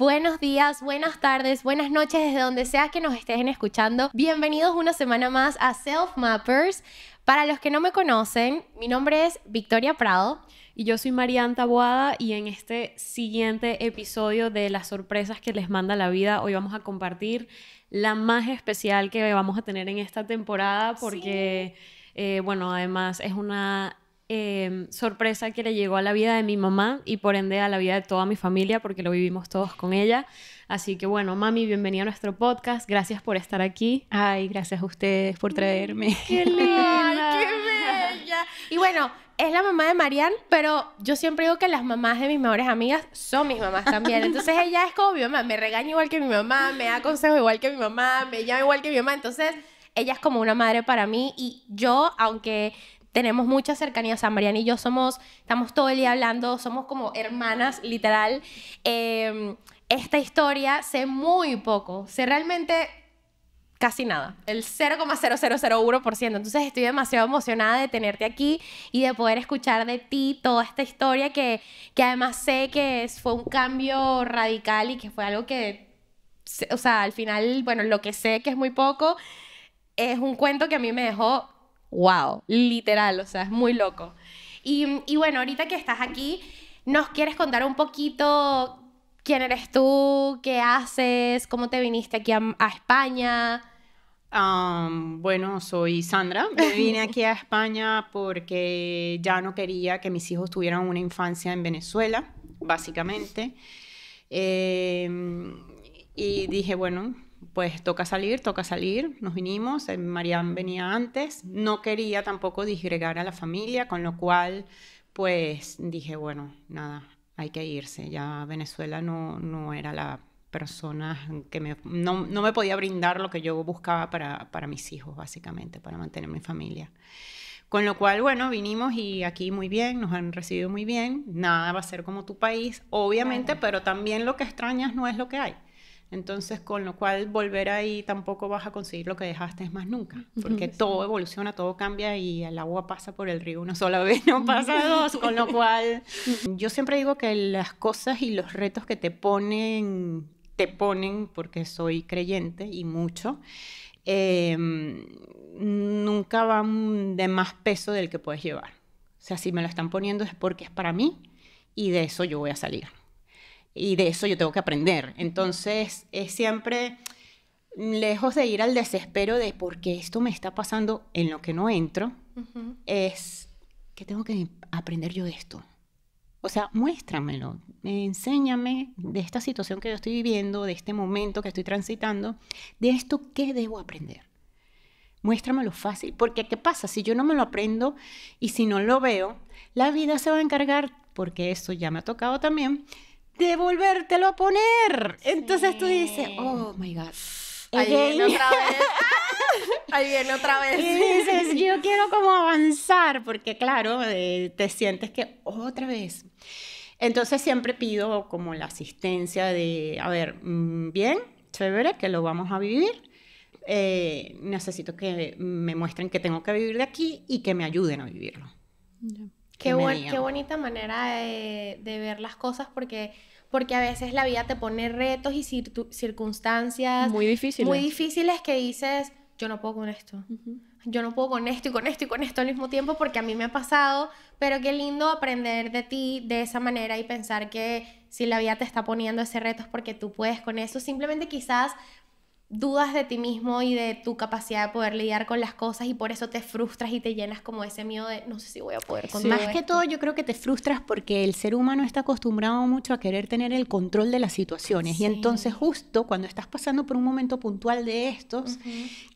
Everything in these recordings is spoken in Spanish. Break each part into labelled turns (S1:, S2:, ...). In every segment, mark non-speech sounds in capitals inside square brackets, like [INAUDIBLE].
S1: Buenos días, buenas tardes, buenas noches desde donde sea que nos estén escuchando. Bienvenidos una semana más a Self Mappers. Para los que no me conocen, mi nombre es
S2: Victoria Prado. Y yo soy Mariana Taboada y en este siguiente episodio de las sorpresas que les manda la vida, hoy vamos a compartir la más especial que vamos a tener en esta temporada porque, eh, bueno, además es una Em, sorpresa que le llegó a la vida de mi mamá y por ende a la vida de toda mi familia porque lo vivimos todos con ella. Así que bueno, mami, bienvenida a nuestro podcast. Gracias por estar aquí. Ay,
S3: gracias a ustedes por mm, traerme. ¡Qué [LAUGHS] linda!
S1: qué
S2: bella! Y bueno,
S1: es la mamá de Marianne, pero yo siempre digo que las mamás de mis mejores amigas son mis mamás también. Entonces [LAUGHS] ella es como mi mamá, me regaña igual que mi mamá, me da consejos igual que mi mamá, me llama igual que mi mamá. Entonces ella es como una madre para mí y yo, aunque tenemos mucha cercanía. San Mariana y yo somos, estamos todo el día hablando, somos como hermanas, literal. Em, esta historia sé muy poco, sé realmente casi nada, el 0,0001%. Entonces estoy demasiado emocionada de tenerte aquí y de poder escuchar de ti toda esta historia que, que además sé que fue un cambio radical y que fue algo que, o sea, al final, bueno, lo que sé que es muy poco, es un cuento que a mí me dejó wow, literal, o sea, es muy loco. Y, bueno, ahorita que estás aquí, ¿nos quieres contar un poquito quién
S3: eres tú, qué haces, cómo te viniste aquí a, España? bueno, soy Sandra. [LAUGHS] Me vine aquí a España porque ya no quería que mis hijos tuvieran una infancia en Venezuela, básicamente. Em, y dije, bueno, pues toca salir, toca salir, nos vinimos, eh, Marian venía antes, no quería tampoco disgregar a la familia, con lo cual pues dije, bueno, nada, hay que irse, ya Venezuela no, no era la persona que me, no, me podía brindar lo que yo buscaba para, mis hijos, básicamente, para mantener mi familia. Con lo cual, bueno, vinimos y aquí muy bien, nos han recibido muy bien, nada va a ser como tu país, obviamente, pero también lo que extrañas no es lo que hay. Entonces, con lo cual volver ahí tampoco vas a conseguir lo que dejaste más nunca, porque todo evoluciona, todo cambia y el agua pasa por el río una sola vez, [LAUGHS] no pasa dos, con lo cual yo siempre digo que las cosas y los retos que te ponen, te ponen, porque soy creyente y mucho, em, nunca van de más peso del que puedes llevar. O sea, si me lo están poniendo es porque es para mí y de eso yo voy a salir y de eso yo tengo que aprender. Entonces, es siempre lejos de ir al desespero de por qué esto me está pasando en lo que no entro, es que tengo que aprender yo de esto. O sea, muéstramelo, enséñame de esta situación que yo estoy viviendo, de este momento que estoy transitando, de esto qué debo aprender. Muéstramelo fácil, porque ¿qué pasa? Si yo no me lo aprendo y si no lo veo, la vida se va a encargar, porque eso ya me ha tocado también, de volvértelo a poner. Entonces tú dices, oh my God. Ahí viene otra vez. [LAUGHS] Ahí viene otra vez. Y dices, yo quiero como avanzar, porque claro, eh, te sientes que otra vez. Entonces siempre pido como la asistencia de, a ver, mm, bien, chévere, que lo vamos a vivir. Eh, necesito que me muestren que tengo que vivir de aquí y que me ayuden a vivirlo. Qué, bonita
S1: manera de, ver las cosas porque porque a veces la vida te pone retos y circunstancias muy difíciles. muy difíciles que dices, yo no puedo con esto. Yo no puedo con esto y con esto y con esto al mismo tiempo porque a mí me ha pasado, pero qué lindo aprender de ti de esa manera y pensar que si la vida te está poniendo ese reto es porque tú puedes con eso. Simplemente quizás dudas de ti mismo y de tu capacidad de poder lidiar con las cosas y por eso te frustras y te llenas como ese miedo de no sé si voy a poder con más que
S3: todo yo creo que te frustras porque el ser humano está acostumbrado mucho a querer tener el control de las situaciones y entonces justo cuando estás pasando por un momento puntual de estos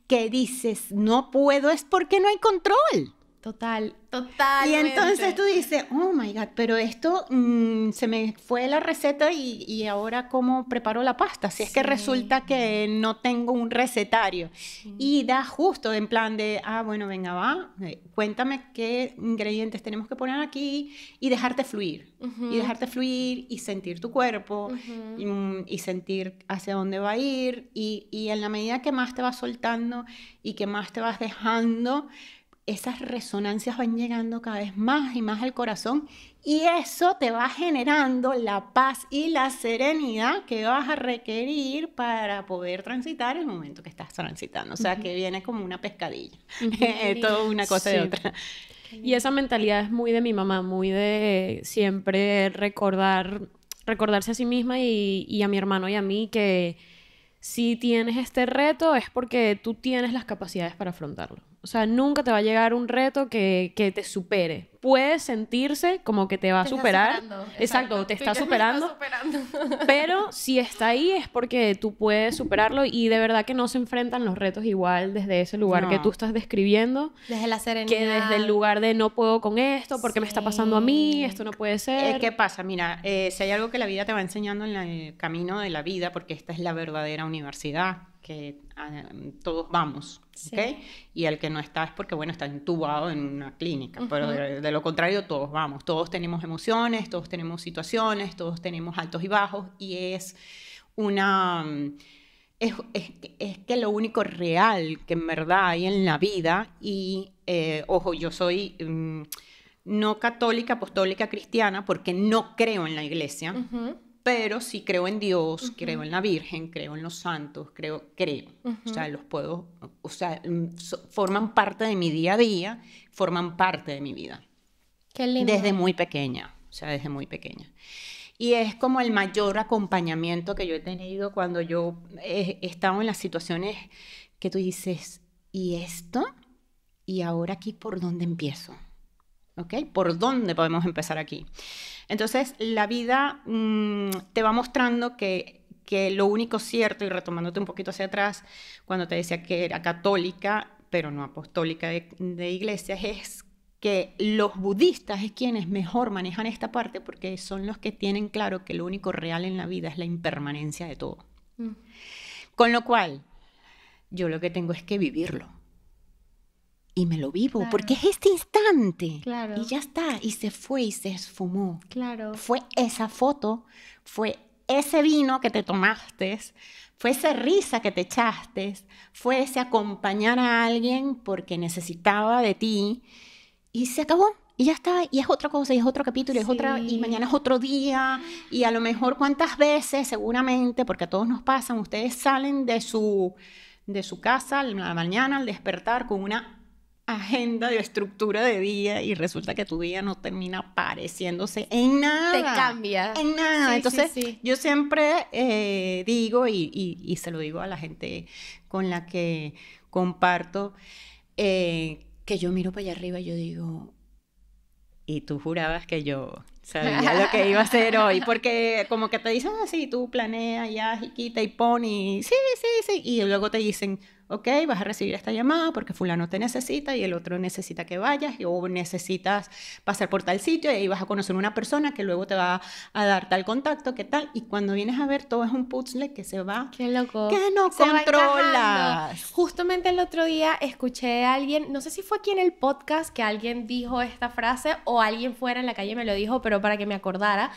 S3: que dices no puedo es porque no hay control Total, total. Y entonces tú dices, oh my God, pero esto mm, se me fue la receta y, y, ahora cómo preparo la pasta. Si es que resulta que no tengo un recetario. Y da justo en plan de, ah, bueno, venga, va, eh, cuéntame qué ingredientes tenemos que poner aquí y dejarte fluir. Y dejarte fluir y sentir tu cuerpo mm, y, sentir hacia dónde va a ir. Y, y en la medida que más te vas soltando y que más te vas dejando, esas resonancias van llegando cada vez más y más al corazón y eso te va generando la paz y la serenidad que vas a requerir para poder transitar el momento que estás transitando. O sea, que viene como una pescadilla, [LAUGHS] todo una cosa y otra. Y esa mentalidad
S2: es muy de mi mamá, muy de siempre recordar, recordarse a sí misma y a mi hermano y a mí que si tienes este reto es porque tú tienes las capacidades para afrontarlo. O sea, nunca te va a llegar un reto que, que te supere. Puedes sentirse como que te va a superar. Superando, exacto, te está superando, [LAUGHS] Pero si está ahí es porque tú puedes superarlo y de verdad que no se enfrentan los retos igual desde ese lugar que tú estás describiendo. Desde la serenidad. Que desde el lugar de no puedo con esto, porque me está pasando a mí, esto no puede eh, ser. ¿Qué
S3: pasa? Mira, eh, si hay algo que la vida te va enseñando en el camino de la vida, porque esta es la verdadera universidad que ah, todos vamos, ¿ok? Y el que no está es porque, bueno, está intubado en una clínica, pero de, lo contrario todos vamos, todos tenemos emociones, todos tenemos situaciones, todos tenemos altos y bajos y es una... Es, es, que lo único real que en verdad hay en la vida y, eh, ojo, yo soy... Mm, no católica, apostólica, cristiana, porque no creo en la iglesia, pero sí creo en Dios, creo en la Virgen, creo en los santos, creo, creo. O sea, los puedo, o sea, mm, forman parte de mi día a día, forman parte de mi vida. Qué lindo. Desde muy pequeña, o sea, desde muy pequeña. Y es como el mayor acompañamiento que yo he tenido cuando yo he, he estado en las situaciones que tú dices, ¿y esto? ¿Y ahora aquí por dónde empiezo? ¿Ok? ¿Por dónde podemos empezar aquí? Entonces, la vida mm, te va mostrando que lo único cierto, y retomándote un poquito hacia atrás, cuando te decía que era católica, pero no apostólica de, iglesias, es que los budistas es quienes mejor manejan esta parte porque son los que tienen claro que lo único real en la vida es la impermanencia de todo. Mm. Con lo cual, yo lo que tengo es que vivirlo y me lo vivo, porque es este instante. Y ya está, y se fue y se esfumó. Claro. Fue esa foto, fue ese vino que te tomaste, fue esa risa que te echaste, fue ese acompañar a alguien porque necesitaba de ti y se acabó. Y ya está, y es otra cosa, y es otro capítulo, y es otra, y mañana es otro día, y a lo mejor cuántas veces, seguramente, porque a todos nos pasan, ustedes salen de su, de su casa la mañana al despertar con una agenda de estructura de día y resulta que tu día no termina pareciéndose en nada. Te cambia. En nada. Entonces, yo siempre eh, digo y, se lo digo a la gente con la que comparto, eh, que yo miro para allá arriba y yo digo, y tú jurabas que yo sabía lo que iba a hacer [LAUGHS] hoy, porque como que te dicen así, ah, tú planeas ya, y quita y pon y sí, sí, sí, y luego te dicen, ok, vas a recibir esta llamada porque fulano te necesita y el otro necesita que vayas o necesitas pasar por tal sitio y ahí vas a conocer una persona que luego te va a dar tal contacto, ¿qué tal, y cuando vienes a ver todo es un puzzle que se va... Qué loco. Que no controlas. Justamente el otro
S1: día escuché a alguien, no sé si fue aquí en el podcast que alguien dijo esta frase o alguien fuera en la calle me lo dijo, pero para que me acordara.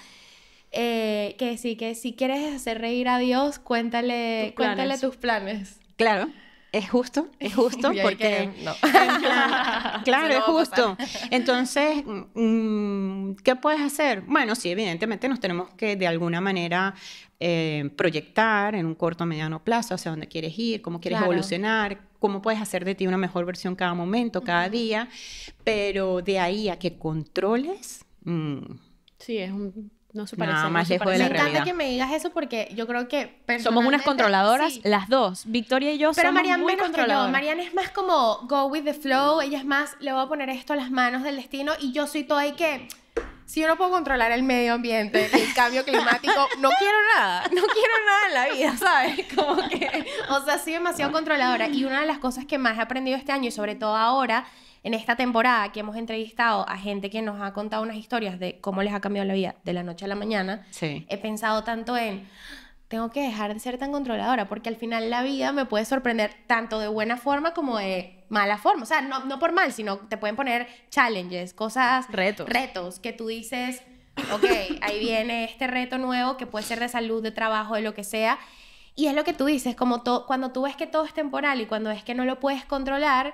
S1: Eh, que sí, que si quieres hacer reír a Dios, cuéntale Cuéntale tus planes.
S3: Claro. Es justo, es justo, [LAUGHS] porque... [LAUGHS] [LAUGHS] claro, es justo. Entonces, mm, ¿qué puedes hacer? Bueno, sí, evidentemente nos tenemos que de alguna manera eh, proyectar en un corto o mediano plazo hacia dónde quieres ir, cómo quieres evolucionar, cómo puedes hacer de ti una mejor versión cada momento, cada día, pero de ahí a que controles... Mm,
S1: sí, es un no se parece. más de la Me encanta que me digas eso porque
S2: yo creo que somos unas controladoras, las dos. Victoria y yo Pero somos muy
S1: controladoras. es más como go with the flow. Ella es más, le voy a poner esto a las manos del destino y yo soy toda ahí que si yo no puedo controlar el medio ambiente, el [LAUGHS] cambio climático, no quiero nada, no quiero nada en la vida, ¿sabes? [LAUGHS] Como que, o sea, soy demasiado controladora. Y una de las cosas que más he aprendido este año y sobre todo ahora en esta temporada que hemos entrevistado a gente que nos ha contado unas historias de cómo les ha cambiado la vida de la noche a la mañana, he pensado tanto en tengo que dejar de ser tan controladora, porque al final la vida me puede sorprender tanto de buena forma como de mala forma. O sea, no, no por mal, sino te pueden poner challenges, cosas, retos, retos que tú dices, ok, ahí viene este reto nuevo que puede ser de salud, de trabajo, de lo que sea. Y es lo que tú dices, como cuando tú ves que todo es temporal y cuando ves que no lo puedes controlar,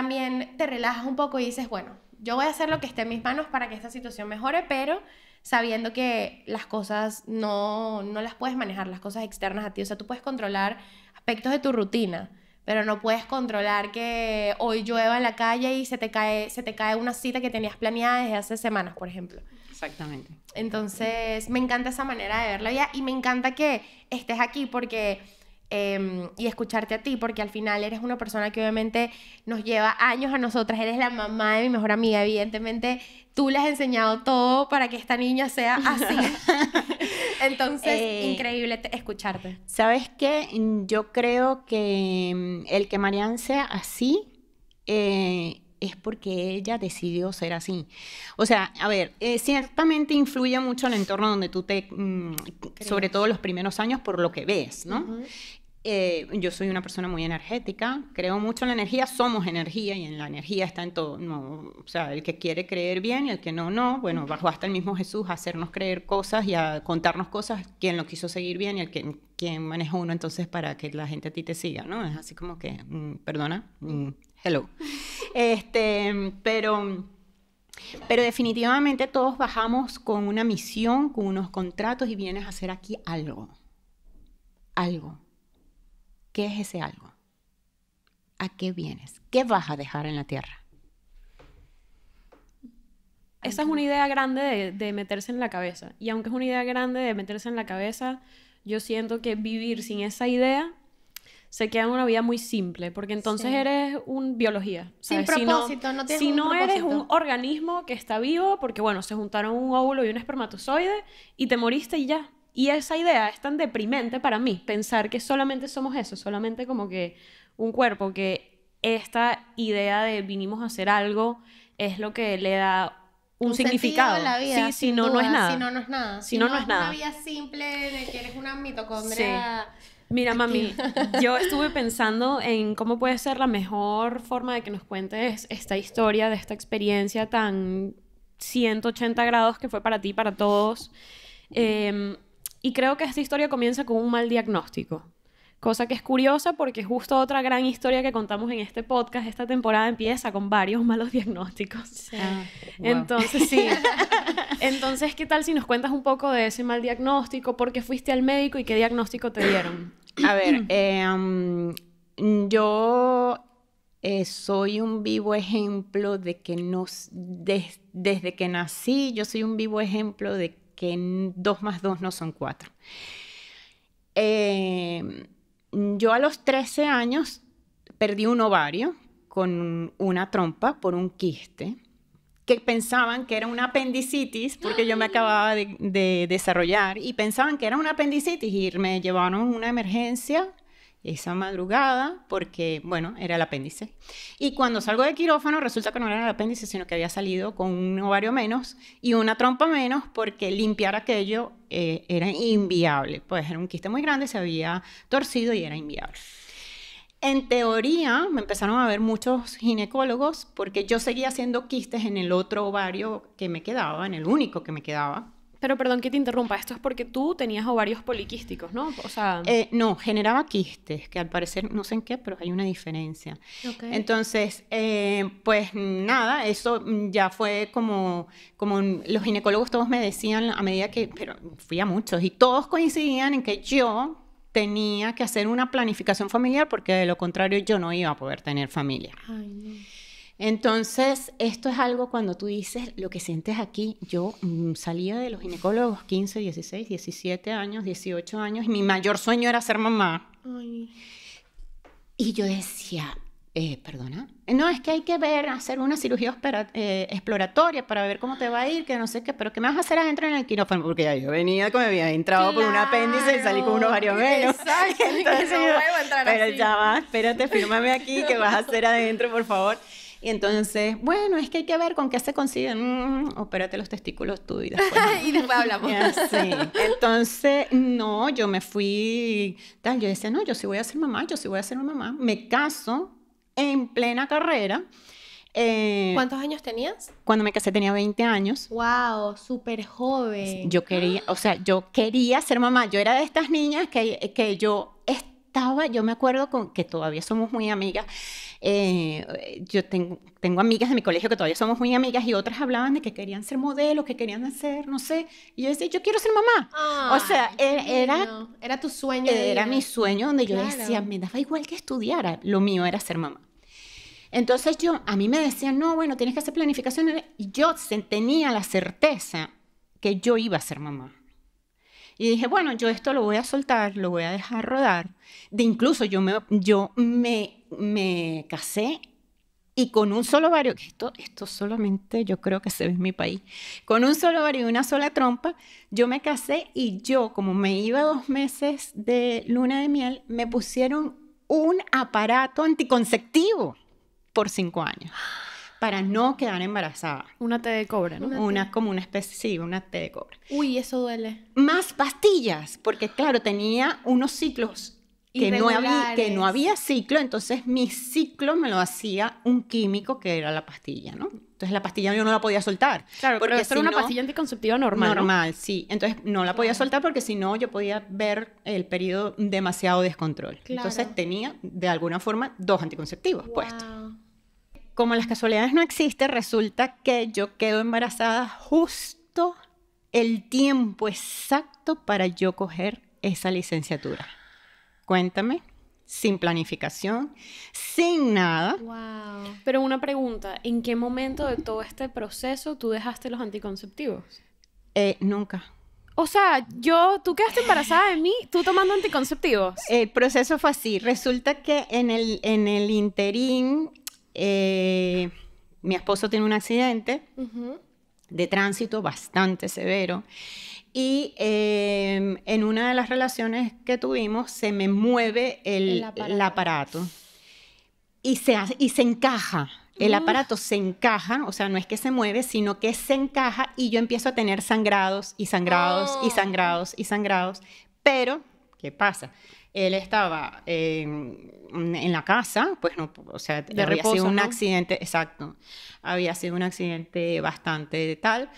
S1: también te relajas un poco y dices, bueno, yo voy a hacer lo que esté en mis manos para que esta situación mejore, pero sabiendo que las cosas no, las puedes manejar, las cosas externas a ti. O sea, tú puedes controlar aspectos de tu rutina, pero no puedes controlar que hoy llueva en la calle y se te cae, se te cae una cita que tenías planeada desde hace semanas, por ejemplo.
S3: Exactamente.
S1: Entonces, me encanta esa manera de ver la y me encanta que estés aquí porque Em, y escucharte a ti, porque al final eres una persona que obviamente nos lleva años a nosotras, eres la mamá de mi mejor amiga, evidentemente tú le has enseñado todo para que esta niña sea así. [LAUGHS] Entonces, eh, increíble escucharte.
S3: ¿Sabes qué? Yo creo que em, el que Marianne sea así eh, es porque ella decidió ser así. O sea, a ver, eh, ciertamente influye mucho el entorno donde tú te, mm, sobre todo los primeros años, por lo que ves, ¿no? Eh, yo soy una persona muy energética, creo mucho en la energía, somos energía y en la energía está en todo. o sea, el que quiere creer bien y el que no, no. Bueno, bajó hasta el mismo Jesús a hacernos creer cosas y a contarnos cosas, quien lo quiso seguir bien y el que quien manejó uno entonces para que la gente a ti te siga, ¿no? Es así como que, mm, perdona, mm, hello. [LAUGHS] Este, pero... Pero definitivamente todos bajamos con una misión, con unos contratos y vienes a hacer aquí algo. Algo ¿Qué es ese algo? ¿A qué vienes? ¿Qué vas a dejar en la tierra? Esa
S2: es una idea grande de, meterse en la cabeza. Y aunque es una idea grande de meterse en la cabeza, yo siento que vivir sin esa idea se queda en una vida muy simple, porque entonces eres un biología. Sin propósito, si no, Si no eres un organismo que está vivo, porque bueno, se juntaron un óvulo y un espermatozoide y te moriste y ya. Y esa idea es tan deprimente para mí, pensar que solamente somos eso, solamente como que un cuerpo, que esta idea de vinimos a hacer algo es lo que le da un, significado. la vida, si no, no es nada. Si no, no es nada. Si, no, es nada. Una vida
S1: simple de que eres una
S2: mitocondria. Mira, mami, [LAUGHS] yo estuve pensando en cómo puede ser la mejor forma de que nos cuentes esta historia, de esta experiencia tan 180 grados que fue para ti, para todos. Em, y creo que esta historia comienza con un mal diagnóstico. Cosa que es curiosa porque justo otra gran historia que contamos en este podcast esta temporada empieza con varios malos [LAUGHS] diagnósticos. Ah, Entonces, sí. [LAUGHS] Entonces, ¿qué tal si nos cuentas un poco de ese mal diagnóstico? ¿Por qué fuiste al médico y
S3: qué diagnóstico te dieron? A ver, [CLEARS THROAT] em, yo eh, soy un vivo ejemplo de que desde que nací, yo soy un vivo ejemplo de que dos más dos no son cuatro. Eh, yo a los 13 años perdí un ovario con una trompa por un quiste que pensaban que era una apendicitis, porque yo me acababa de, desarrollar, y pensaban que era una apendicitis y me llevaron a una emergencia esa madrugada porque, bueno, era el apéndice. Y cuando salgo de quirófano resulta que no era el apéndice, sino que había salido con un ovario menos y una trompa menos porque limpiar aquello eh, era inviable. Pues era un quiste muy grande, se había torcido y era inviable. En teoría, me empezaron a ver muchos ginecólogos porque yo seguía haciendo quistes en el otro ovario que me quedaba, en el único que me quedaba. Pero perdón que te interrumpa, esto es porque tú tenías ovarios poliquísticos, ¿no? O sea... Eh, no, generaba quistes, que al parecer no sé en qué, pero hay una diferencia. Entonces, eh, pues nada, eso ya fue como, como los ginecólogos todos me decían a medida que, pero fui a muchos y todos coincidían en que yo tenía que hacer una planificación familiar porque de lo contrario yo no iba a poder tener familia. Ay, entonces, esto es algo cuando tú dices lo que sientes aquí. Yo mm, salía de los ginecólogos 15, 16, 17 años, 18 años, y mi mayor sueño era ser mamá. Ay. Y yo decía, eh, perdona, no, es que hay que ver, hacer una cirugía eh, exploratoria para ver cómo te va a ir, que no sé qué, pero ¿qué me vas a hacer adentro en el quirófano? Porque ya yo venía, como me había entrado por un apéndice y salí con unos varios menos. Exacto, [LAUGHS] Entonces, pero ya va, espérate, fírmame aquí, que vas a hacer adentro, por favor. Y entonces, bueno, es que hay que ver con qué se consiguen. Mm, los testículos tú y después.
S1: [LAUGHS] hablamos.
S3: Entonces, no, yo me fui. Tal, yo decía, no, yo sí voy a ser mamá, yo sí voy a ser mamá. Me caso en plena carrera. Eh, ¿Cuántos
S1: años tenías?
S3: Cuando me casé tenía 20 años.
S1: ¡Wow! Súper joven.
S3: Yo quería, o sea, yo quería ser mamá. Yo era de estas niñas que, que yo yo me acuerdo que todavía somos muy amigas, eh, yo tengo, amigas de mi colegio que todavía somos muy amigas y otras hablaban de que querían ser modelos, que querían hacer, no sé, y yo decía, yo quiero ser mamá. o sea, e-, era, era... tu sueño. Era mi sueño donde yo decía, me daba igual que estudiara, lo mío era ser mamá. Entonces yo, a mí me decían, no, bueno, tienes que hacer planificación. Y yo tenía la certeza que yo iba a ser mamá. Y dije, bueno, yo esto lo voy a soltar, lo voy a dejar rodar. De incluso yo me, yo me, me casé y con un solo vario, esto, esto solamente yo creo que se ve en mi país, con un solo vario y una sola trompa, yo me casé y yo, como me iba dos meses de luna de miel, me pusieron un aparato anticonceptivo por cinco años para no quedar embarazada. Una T de cobre, ¿no? Una, como una especie, sí, una té de cobre.
S1: Uy, eso duele.
S3: Más pastillas, porque claro, tenía unos ciclos que no, había, ciclo, entonces mi ciclo me lo hacía un químico que era la pastilla, ¿no? Entonces la pastilla yo no la podía soltar. Claro, pero eso era una pastilla anticonceptiva normal. Normal, sí. Entonces no la podía soltar porque si no yo podía ver el periodo demasiado descontrol. Entonces tenía de alguna forma dos anticonceptivos puestos como las casualidades no existen, resulta que yo quedo embarazada justo el tiempo exacto para yo coger esa licenciatura. Cuéntame, sin planificación, sin nada.
S2: Wow. Pero una pregunta, ¿en qué momento de todo este proceso tú dejaste los
S3: anticonceptivos? Eh, nunca. O sea, yo, tú quedaste embarazada de mí, tú tomando anticonceptivos. El proceso fue así. Resulta que en el, en el interín eh, mi esposo tiene un accidente de tránsito bastante severo y em, en una de las relaciones que tuvimos se me mueve el, aparato. y, se, encaja. El aparato se encaja, o sea, no es que se mueve, sino que se encaja y yo empiezo a tener sangrados y sangrados y oh. sangrados y sangrados. Pero, ¿qué pasa? él estaba em, en la casa, pues no, o sea, había sido un accidente, exacto, había sido un accidente bastante tal.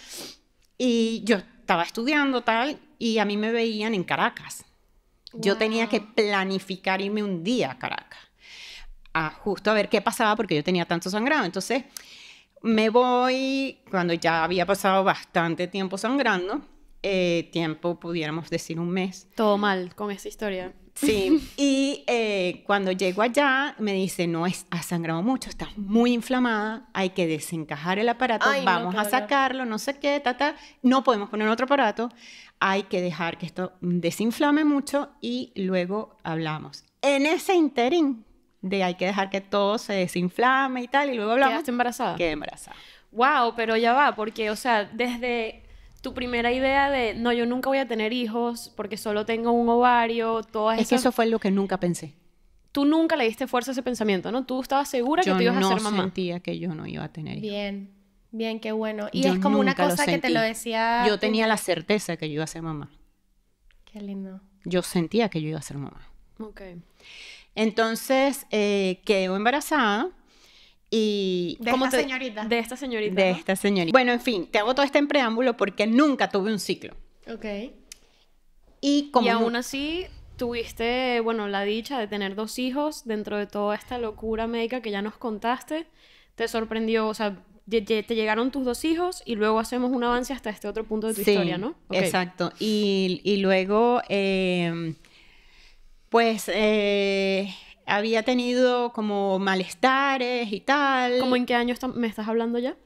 S3: Y yo estaba estudiando tal, y a mí me veían en Caracas. Yo tenía que planificar irme un día a Caracas, a justo a ver qué pasaba, porque yo tenía tanto sangrado. Entonces, me voy cuando ya había pasado bastante tiempo sangrando. Eh, tiempo, pudiéramos decir un mes. Todo mal con esa historia. Sí, [LAUGHS] y eh, cuando llego allá me dice, no, es, has sangrado mucho, está muy inflamada, hay que desencajar el aparato, vamos a sacarlo, no sé qué, tata no podemos poner otro aparato, hay que dejar que esto desinflame mucho y luego hablamos. En ese interín de hay que dejar que todo se desinflame y tal, y luego hablamos. ¿Estás embarazada. qué embarazada. Wow, pero ya va, porque, o sea,
S2: desde tu primera idea de, no, yo nunca voy a tener hijos porque solo tengo un ovario, todas Es que eso
S3: fue lo que nunca pensé.
S2: Tú nunca le diste fuerza a ese pensamiento, ¿no? Tú estabas segura que tú ibas a ser mamá. Yo
S3: sentía que yo no iba a tener hijos.
S2: Bien, bien, qué bueno. Y es como una cosa
S3: que te lo decía... Yo tenía la certeza que yo iba a ser mamá. Qué lindo. Yo sentía que yo iba a ser mamá. Ok. Entonces, eh, quedé embarazada y, de esta señorita.
S2: De esta señorita. De esta
S3: Bueno, en fin, te hago todo este en preámbulo porque nunca tuve un ciclo.
S2: Ok. Y, como aún así tuviste, bueno, la dicha de tener dos hijos dentro de toda esta locura médica que ya nos contaste. Te sorprendió, o sea, te llegaron tus dos hijos y luego hacemos un
S3: avance hasta este otro punto de tu historia, ¿no? Exacto. Y, y luego, eh, pues... Eh, había tenido como malestares y tal. ¿Cómo en qué año me estás hablando ya?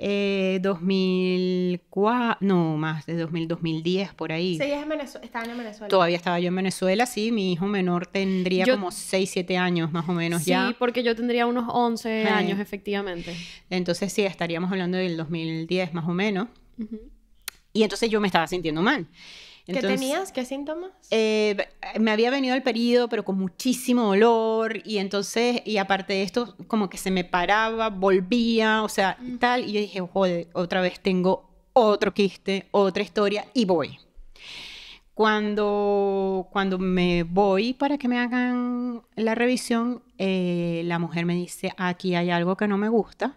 S3: Eh, 2004, no, más de 2000, 2010, por ahí.
S2: en Venezuela, estaban en Venezuela. Todavía
S3: estaba yo en Venezuela, sí, mi hijo menor tendría como 6, 7 años más o menos ya. Sí,
S2: porque yo tendría unos 11 eh. años, efectivamente.
S3: Entonces, sí, estaríamos hablando del 2010 más o menos. Y entonces yo me estaba sintiendo mal. ¿Qué tenías? ¿Qué síntomas? Eh, eh, me había venido el periodo, pero con muchísimo dolor. Y entonces, y aparte de esto, como que se me paraba, volvía, o sea, mm. tal. Y yo dije, joder, otra vez tengo otro quiste, otra historia, y voy. Cuando, cuando me voy para que me hagan la revisión, eh, la mujer me dice, aquí hay algo que no me gusta.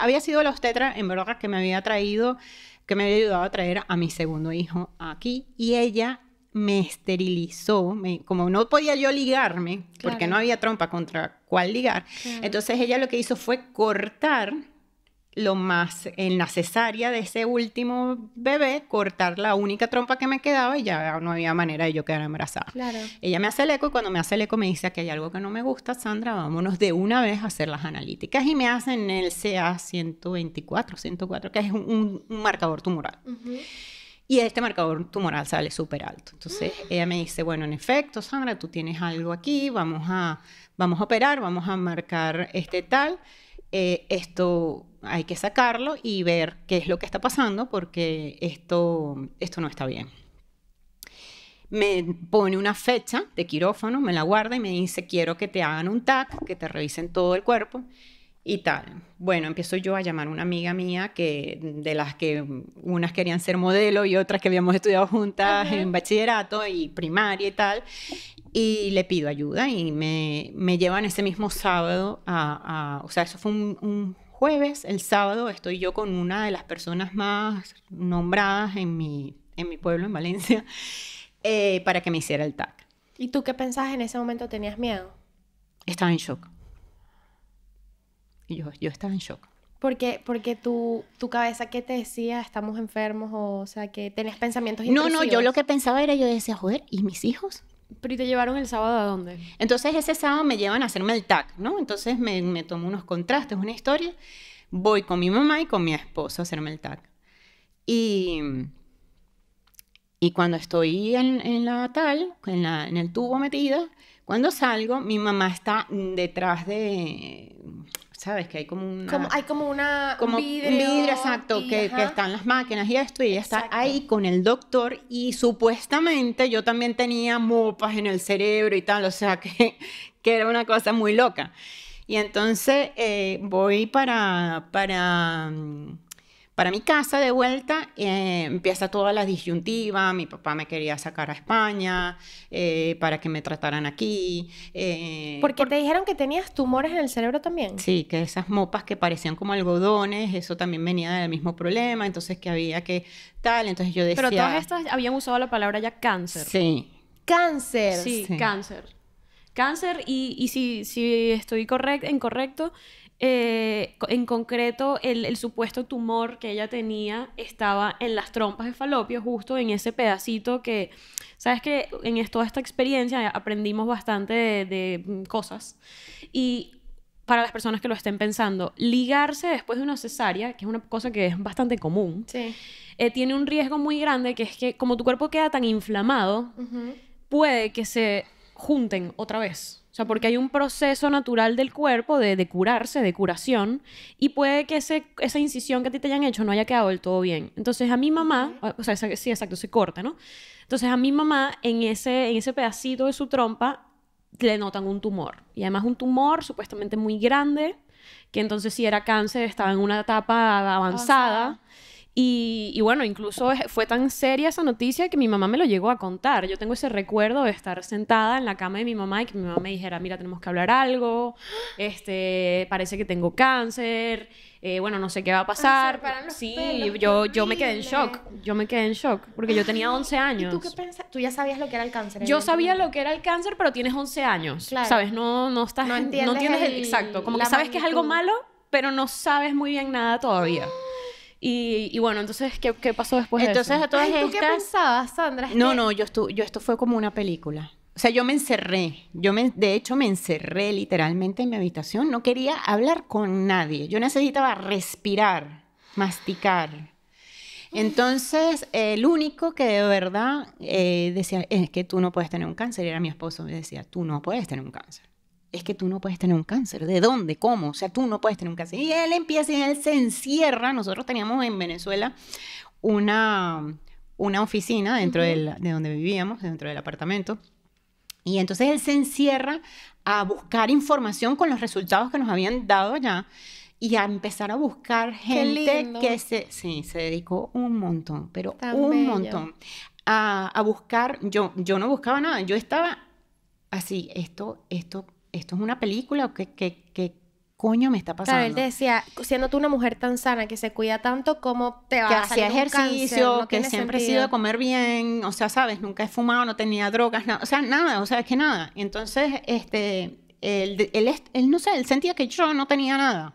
S3: había sido los tetras, en verdad, que me había traído que me había ayudado a traer a mi segundo hijo aquí y ella me esterilizó, como no podía yo ligarme, porque no había trompa contra cuál ligar, entonces ella lo que hizo fue cortar lo más en eh, la cesárea de ese último bebé, cortar la única trompa que me quedaba y ya no había manera de yo quedar embarazada. Ella me hace el eco y cuando me hace el eco me dice que hay algo que no me gusta, Sandra, vámonos de una vez a hacer las analíticas y me hacen el CA 124, 104, que es un, marcador tumoral. Y este marcador tumoral sale súper alto. Entonces ah. ella me dice, bueno, en efecto, Sandra, tú tienes algo aquí, vamos a, vamos a operar, vamos a marcar este tal. Eh, esto hay que sacarlo y ver qué es lo que está pasando porque esto, esto no está bien. Me pone una fecha de quirófano, me la guarda y me dice, quiero que te hagan un TAC, que te revisen todo el cuerpo y tal. Bueno, empiezo yo a llamar a una amiga mía que de las que unas querían ser modelo y otras que habíamos estudiado juntas en bachillerato y primaria y tal, y le pido ayuda y me, me llevan ese mismo sábado a, o sea, eso fue un jueves, el sábado, estoy yo con una de las personas más nombradas en mi, en mi pueblo, en Valencia, [LAUGHS] eh, para que me hiciera el TAC.
S1: ¿Y tú qué pensabas en ese momento? ¿Tenías miedo?
S3: Estaba en shock. Yo, yo estaba en shock.
S1: Porque, porque tu, tu cabeza, ¿qué te decía?
S3: ¿Estamos enfermos? O, sea, que tenías pensamientos intrusivos. No, no, yo lo que pensaba era, yo decía, joder, ¿y mis hijos? Pero ¿y te llevaron el sábado a dónde? Entonces ese sábado me llevan a hacerme el TAC, ¿no? Entonces me, me tomo unos contrastes, una historia. Voy con mi mamá y con mi esposo a hacerme el TAC. Y, y cuando estoy en, en la tal, en, la, en el tubo metida, cuando salgo, mi mamá está detrás de ¿sabes? Que hay como una... Como, hay
S1: como una... Como un vidrio, exacto, que, que, están
S3: las máquinas y esto, y ella está ahí con el doctor y supuestamente yo también tenía mopas en el cerebro y tal, o sea, [LAUGHS] que, que era una cosa muy loca. Y entonces eh, voy para... para mm, para mi casa, de vuelta, eh, empieza toda la disyuntiva. Mi papá me quería sacar a España eh, para que me trataran aquí. Eh, Porque
S1: te dijeron que tenías tumores en el cerebro
S3: también. Sí, que esas mopas que parecían como algodones, eso también venía del mismo problema. Entonces, que había que tal. Entonces, yo decía. Pero todas estas
S2: habían usado la palabra ya cáncer. Sí. Cáncer. Sí, cáncer. Cáncer, y, si, estoy incorrecto, eh, en concreto, el, supuesto tumor que ella tenía estaba en las trompas de falopio, justo en ese pedacito que, sabes que en toda esta experiencia aprendimos bastante de, mm, cosas. Y para las personas que lo estén pensando, ligarse después de una cesárea, que es una cosa que es bastante común, eh, tiene un riesgo muy grande que es que como tu cuerpo queda tan inflamado, puede que se junten otra vez. O sea, porque hay un proceso natural del cuerpo de, de curarse, de curación, y puede que esa incisión que a ti te hayan hecho no haya quedado del todo bien. Entonces a mi mamá, o sea, sí, exacto, se corta, ¿no? Entonces a mi mamá en ese, en ese pedacito de su trompa le notan un tumor. Y además un tumor supuestamente muy grande, que entonces si era cáncer estaba en una etapa avanzada y, bueno, incluso fue tan seria esa noticia que mi mamá me lo llegó a contar. Yo tengo ese recuerdo de estar sentada en la cama de mi mamá y que mi mamá me dijera, mira, tenemos que hablar algo, este, parece que tengo cáncer, eh, bueno, no sé qué va a pasar. sí, yo, yo me quedé en shock, yo me quedé en shock, porque yo tenía 11 años. [GASPS] tú qué
S1: pensas? ¿Tú ya sabías lo que era el cáncer? Yo
S2: sabía lo que era el cáncer, pero tienes 11 años, ¿sabes? No, no estás... No entiendes, tienes el, Exacto, como que sabes que es algo malo, pero no sabes muy bien nada todavía. Y, bueno, entonces, ¿qué, qué pasó después entonces, de Entonces, ¿tú qué pensabas, Sandra? No, no,
S3: yo, yo esto fue como una película. O sea, yo me encerré. Yo me, de hecho, me encerré literalmente en mi habitación. No quería hablar con nadie. Yo necesitaba respirar, masticar. Entonces, el único que de verdad eh, decía, es que tú no puedes tener un cáncer, y era mi esposo, me decía, tú no puedes tener un cáncer es que tú no puedes tener un cáncer. ¿De dónde? ¿Cómo? O sea, tú no puedes tener un cáncer. Y él empieza y él se encierra. Nosotros teníamos en Venezuela una, una oficina dentro del, de donde vivíamos, dentro del apartamento. Y entonces él se encierra a buscar información con los resultados que nos habían dado ya y a empezar a buscar gente que se, sí, se dedicó un montón, pero un montón. A, a, buscar, yo, yo no buscaba nada, yo estaba así, esto, esto, ¿esto es una película o qué, qué, qué coño me está pasando? Claro, él
S1: decía, siendo tú una mujer tan sana que se cuida tanto, ¿cómo te va a hacía ejercicio, que siempre he sido de
S3: comer bien, o sea, sabes, nunca he fumado, no tenía drogas, nada, o sea, nada, o sea, es que nada. entonces, este, él, él, no sé, él sentía que yo no tenía nada.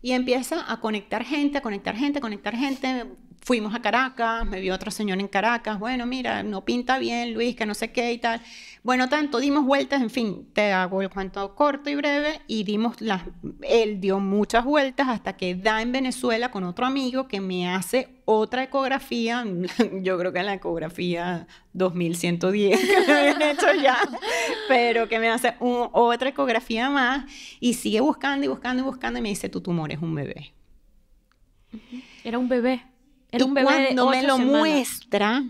S3: Y empieza a conectar gente, a conectar gente, a conectar gente. Fuimos a Caracas, me vio otro señor en Caracas, bueno, mira, no pinta bien, Luis, que no sé qué y tal. Bueno, tanto dimos vueltas, en fin, te hago el cuento corto y breve y dimos las, él dio muchas vueltas hasta que da en Venezuela con otro amigo que me hace otra ecografía, [LAUGHS] yo creo que en la ecografía 2110 que me habían hecho ya, pero que me hace otra ecografía más y sigue buscando y buscando y buscando y me dice, tu tumor es un bebé. Era un bebé. Era un bebé. Cuando me lo semanas. muestra,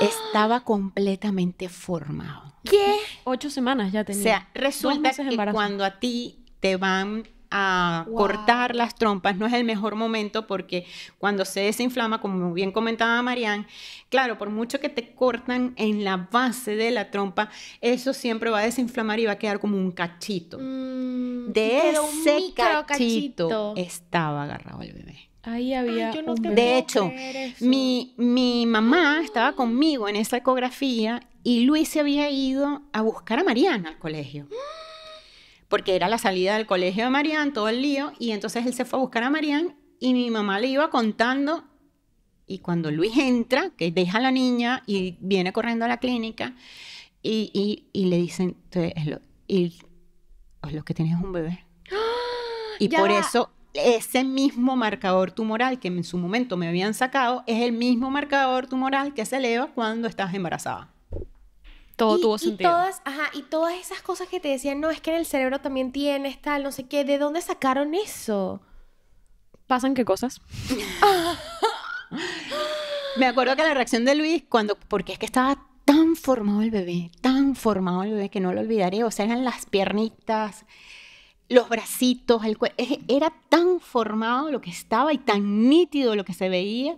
S3: estaba completamente formado. ¿Qué? Ocho semanas ya tenía. O sea, resulta que cuando a ti te van a cortar las trompas no es el mejor momento porque cuando se desinflama, como bien comentaba Marianne, claro, por mucho que te cortan en la base de la trompa, eso siempre va a desinflamar y va a quedar como un cachito. Mm, de ese cachito, estaba agarrado el bebé había De hecho, mi, mamá estaba conmigo en esa ecografía y Luis se había ido a buscar a Mariana al colegio. Porque era la salida del colegio de Mariana, todo el lío, y entonces él se fue a buscar a Mariana y mi mamá le iba contando. Y cuando Luis entra, que deja a la niña y viene corriendo a la clínica, y, le dicen, entonces, lo, lo que tienes un bebé. [GASPS]
S2: Y por eso
S3: ese mismo marcador tumoral que en su momento me habían sacado es el mismo marcador tumoral que se eleva cuando estás embarazada. Todo tuvo sentido.
S1: Y todas, esas cosas que te decían, no, es que en el cerebro también tienes tal, no sé qué, ¿de dónde
S3: sacaron eso? ¿Pasan qué cosas? me acuerdo que la reacción de Luis cuando, porque es que estaba tan formado el bebé, tan formado el bebé que no lo olvidaré, o sea, eran las piernitas, los bracitos, el cuello. Era tan formado lo que estaba y tan nítido lo que se veía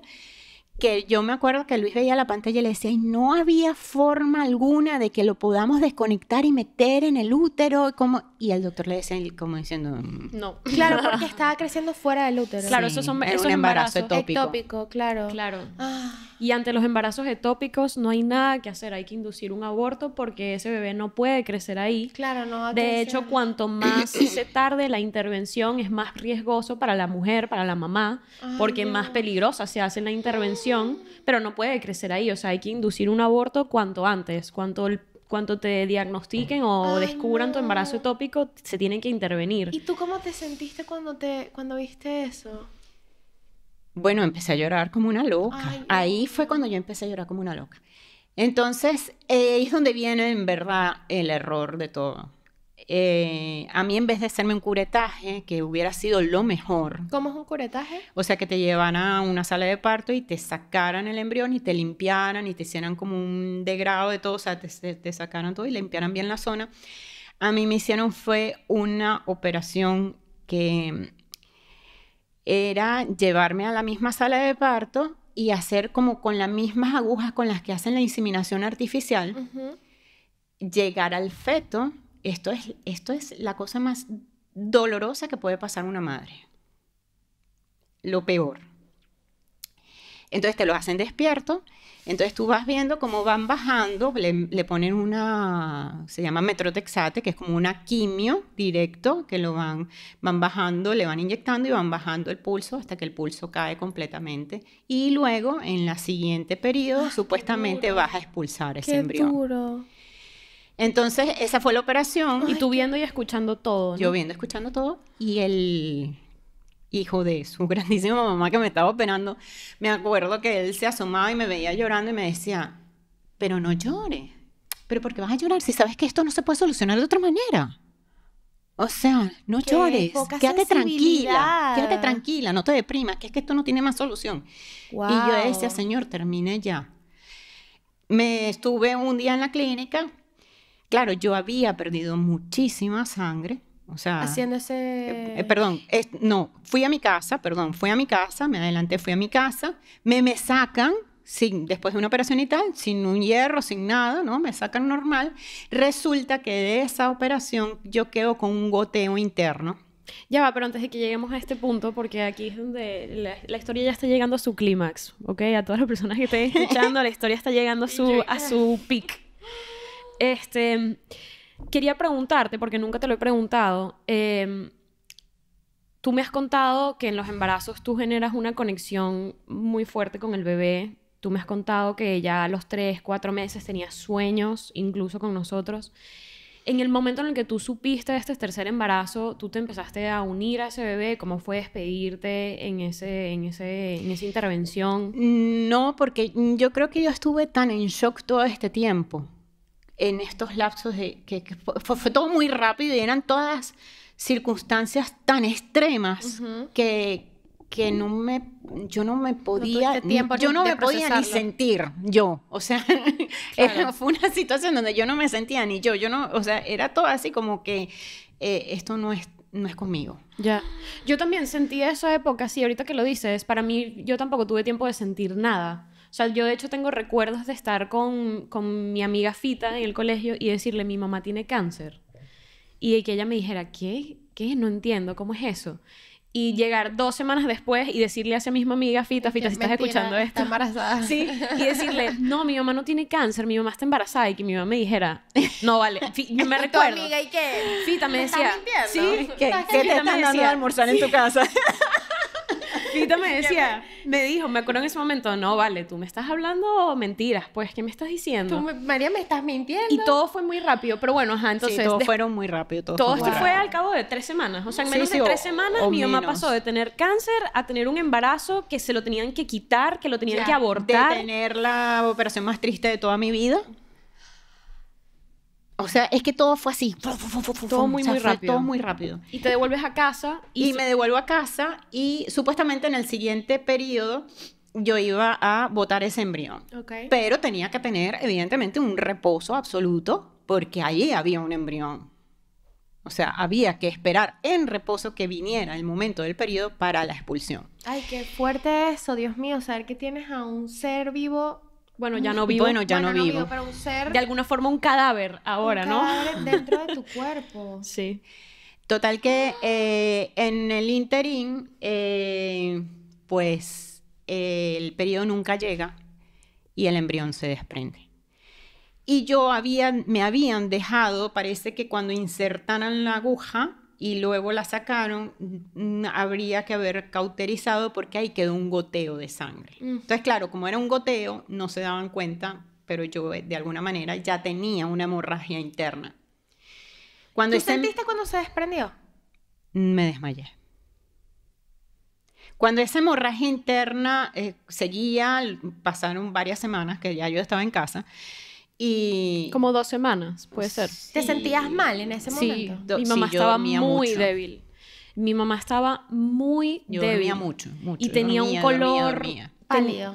S3: que yo me acuerdo que Luis veía la pantalla y le decía, y no había forma alguna de que lo podamos desconectar y meter en el útero. Como... Y el doctor le decía, como diciendo... Mm, no.
S1: [LAUGHS] Claro, porque
S2: estaba creciendo fuera del útero.
S3: Claro, son, eso es un embarazo, ectópico.
S2: claro. Claro. Ah. Y ante los embarazos etópicos no hay nada que hacer, hay que inducir un aborto porque ese bebé no puede crecer ahí.
S1: Claro, no. de hecho,
S2: cuanto más [COUGHS] se tarde la intervención es más riesgoso para la mujer, para la mamá, porque más peligrosa se hace la intervención, pero no puede crecer ahí, o sea, hay que inducir un aborto cuanto antes, cuanto el cuando te diagnostiquen o descubran tu embarazo etópico se tienen que intervenir. ¿Y
S1: tú cómo te sentiste cuando te cuando viste eso?
S3: bueno, empecé a llorar como una loca. Ahí fue cuando yo empecé a llorar como una loca. Entonces, eh, ahí es donde viene en verdad el error de todo. Eh, a mí en vez de hacerme un curetaje, que hubiera sido lo mejor.
S1: ¿Cómo es un curetaje?
S3: O sea, que te llevan a una sala de parto y te sacaran el embrión y te limpiaran y te hicieran como un degrado de todo, o sea, te sacaran todo y limpiaran bien la zona. A mí me hicieron fue una operación que era llevarme a la misma sala de parto y hacer como con las mismas agujas con las que hacen la inseminación artificial, llegar al feto. Esto es, esto es la cosa más dolorosa que puede pasar una madre. Lo peor. Entonces te lo hacen despierto entonces tú vas viendo cómo van bajando, le, ponen una, se llama metrotexate, que es como una quimio directo, que lo van, van bajando, le van inyectando y van bajando el pulso hasta que el pulso cae completamente. Y luego en la siguiente periodo ah, supuestamente vas a expulsar ese qué embrión. Duro. Entonces, esa fue la operación. y tú viendo y escuchando todo. ¿no? Yo viendo, escuchando todo. Y el, hijo de su [LAUGHS] grandísima mamá que me estaba operando, me acuerdo que él se asomaba y me veía llorando y me decía, pero no llores, pero ¿por qué vas a llorar si sabes que esto no se puede solucionar de otra manera? O sea, no llores, quédate tranquila, quédate tranquila, no te deprimas, que es que esto no tiene más solución. Y yo decía, Señor, termine ya. Me estuve un día en la clínica, claro, yo había perdido muchísima sangre, o sea, haciendo ese... Eh, perdón, no, fui a mi casa, perdón, fui a mi casa, me adelanté, fui a mi casa, me, me sacan, sin, después de una operación y tal, sin un hierro, sin nada, ¿no? Me sacan normal. Resulta que de esa operación yo quedo con un goteo interno. Ya
S2: va, pero antes de que lleguemos a este punto, porque aquí es donde
S3: la, historia ya está llegando a su clímax, ¿ok?
S2: A todas las personas que estén [LAUGHS] escuchando, la historia está llegando a su, a su peak. Este... Quería preguntarte, porque nunca te lo he preguntado, em, tú me has contado que en los embarazos tú generas una conexión muy fuerte con el bebé. Tú me has contado que ya a los tres, cuatro meses tenías sueños, incluso con nosotros. En el momento en el que tú supiste este tercer embarazo, tú te empezaste a unir a ese bebé. ¿Cómo fue despedirte en, ese, en, en esa intervención?
S3: No, porque yo creo que yo estuve tan en shock todo este tiempo en estos lapsos de que, fue, todo muy rápido y eran todas circunstancias tan extremas que, que no me yo no me podía yo no me podía ni sentir yo o sea fue [LAUGHS] una situación donde yo no me sentía ni yo yo no o sea era todo así como que eh, esto no es no es conmigo
S2: ya yo también sentía eso esa época sí ahorita que lo dices para mí yo tampoco tuve tiempo de sentir nada o sea, yo de hecho tengo recuerdos de estar con, con mi amiga Fita en el colegio y decirle, mi mamá tiene cáncer. Y de que ella me dijera, ¿qué? ¿Qué? No entiendo, ¿cómo es eso? y llegar dos semanas después y decirle a esa misma amiga, Fita, Fita, si estás escuchando esto. Está embarazada. Sí, y decirle, no, mi mamá no tiene cáncer, mi mamá está embarazada. Y que mi mamá me dijera, no, vale, yo me [LAUGHS] recuerdo. amiga y qué? Fita me decía, ¿Estás mintiendo? sí, que, te están dando de almorzar en tu casa. [LAUGHS] [LAUGHS] me decía, me dijo, me acuerdo en ese momento, no, vale, tú me estás hablando mentiras, pues, ¿qué me estás diciendo? Tú, María, me estás mintiendo. Y todo fue muy rápido, pero bueno, ajá, entonces... Sí, todo fueron
S3: muy rápido. Todo, todo esto fue al
S2: cabo de tres semanas, o sea, en menos de tres semanas mi mamá pasó de tener cáncer a tener un embarazo que se lo tenían que quitar, que lo tenían que abortar. De
S3: tener la operación más triste de toda mi vida. O sea, es que todo fue así. Todo muy, muy rápido. Todo muy rápido. Y te devuelves a casa. Y, me devuelvo a casa y supuestamente en el siguiente periodo yo iba a botar ese embrión. Pero tenía que tener, evidentemente, un reposo absoluto porque ahí había un embrión. O sea, había que esperar en reposo que viniera el momento del periodo para la expulsión.
S1: Ay, qué fuerte eso, Dios mío, saber que tienes a
S2: un ser vivo bueno, ya mm, no vivo. Bueno, ya no, vivo. ser, de alguna forma un cadáver ahora, un cadáver
S3: dentro de tu [LAUGHS] cuerpo. sí. Total que eh, en el interín, eh, pues el periodo nunca llega y el embrión se desprende. Y yo había, me habían dejado, parece que cuando insertaran la aguja, y luego la sacaron, habría que haber cauterizado porque ahí quedó un goteo de sangre. Mm. Entonces, claro, como era un goteo, no se daban cuenta, pero yo eh, de alguna manera ya tenía una hemorragia interna. Cuando ¿Tú sentiste cuando se desprendió? Mm, me desmayé. Cuando esa hemorragia interna eh, seguía, pasaron varias semanas que ya yo estaba en casa, y... Como dos semanas, puede ser. ¿Te sentías
S1: mal en ese momento? Sí, mi mamá estaba muy débil.
S3: Mi mamá estaba
S2: muy
S3: yo débil. mucho, Y tenía un color... Dormía,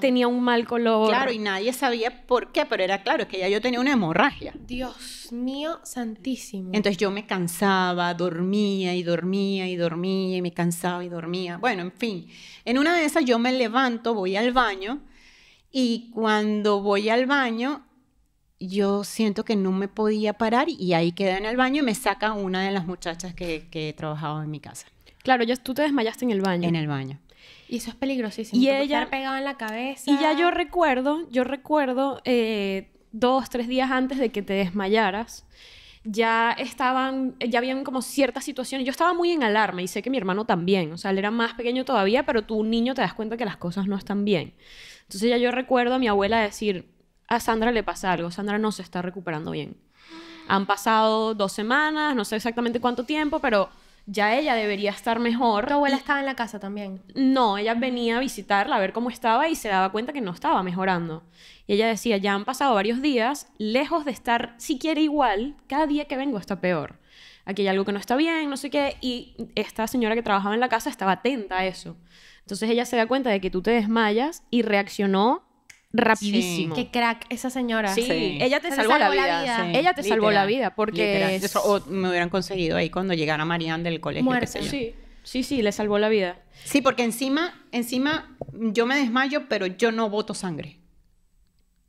S3: tenía un mal color. Claro, y nadie sabía por qué, pero era claro, es que ya yo tenía una hemorragia. Dios mío,
S1: santísimo.
S3: Entonces yo me cansaba, dormía y dormía y dormía y me cansaba y dormía. Bueno, en fin, en una de esas yo me levanto, voy al baño y cuando voy al baño yo siento que no me podía parar y ahí quedé en el baño y me saca una de las muchachas que, que trabajaba en mi casa. Claro, ya tú te desmayaste en el baño. En el baño. Y eso es peligrosísimo. Y ella pegaba pegaba en la cabeza. Y ya
S2: yo recuerdo, yo recuerdo eh, dos, tres días antes de que te desmayaras, ya estaban, eh, ya habían como ciertas situaciones. Yo estaba muy en alarma y sé que mi hermano también. O sea, él era más pequeño todavía, pero tú, un niño, te das cuenta que las cosas no están bien. Entonces ya yo recuerdo a mi abuela decir, a Sandra le pasa algo, Sandra no se está recuperando bien. Han pasado dos semanas, no sé exactamente cuánto tiempo, pero ya ella debería estar mejor. ¿Tu abuela estaba en la casa también? No, ella venía a visitarla, a ver cómo estaba y se daba cuenta que no estaba mejorando. Y ella decía, ya han pasado varios días, lejos de estar siquiera igual, cada día que vengo está peor. Aquí hay algo que no está bien, no sé qué, y esta señora que trabajaba en la casa estaba atenta a eso. Entonces ella se da cuenta de que tú te desmayas y reaccionó rapidísimo. Qué crack esa señora. Sí, ella te salvó, la vida. Ella te salvó
S3: la vida porque o me hubieran conseguido ahí cuando llegara Marianne del colegio. Muerte. Sí. Sí, sí, le salvó la vida. Sí, porque encima, encima yo me desmayo, pero yo no boto sangre.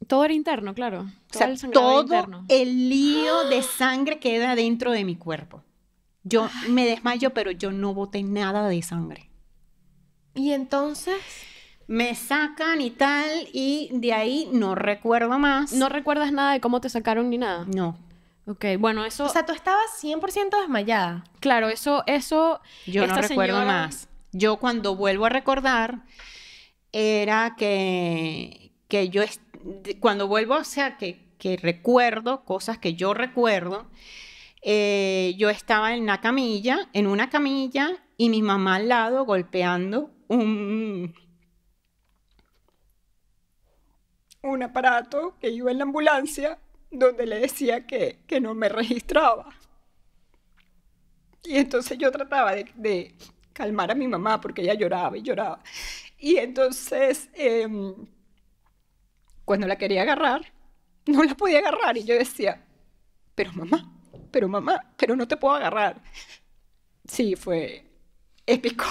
S3: Todo era interno, claro. Todo el todo el lío de sangre queda dentro de mi cuerpo. Yo me desmayo, pero yo no boté nada de sangre. Y entonces, me sacan y tal, y de ahí no recuerdo más. ¿No recuerdas nada de cómo te sacaron ni nada? No.
S2: Ok, bueno, eso... O sea, tú estabas 100% desmayada. Claro, eso... eso Yo no recuerdo más.
S3: Yo cuando vuelvo a recordar, era que, que yo... Cuando vuelvo, o sea, que, recuerdo, cosas que yo recuerdo, eh, yo estaba en una camilla, en una camilla, y mi mamá al lado golpeando un, un aparato que iba en la ambulancia donde le decía que, no me registraba. Y entonces yo trataba de, calmar a mi mamá porque ella lloraba y lloraba. Y entonces, em, cuando la quería agarrar, no la podía agarrar. Y yo decía, pero mamá, pero mamá, pero no te puedo agarrar. Sí, fue
S2: épico.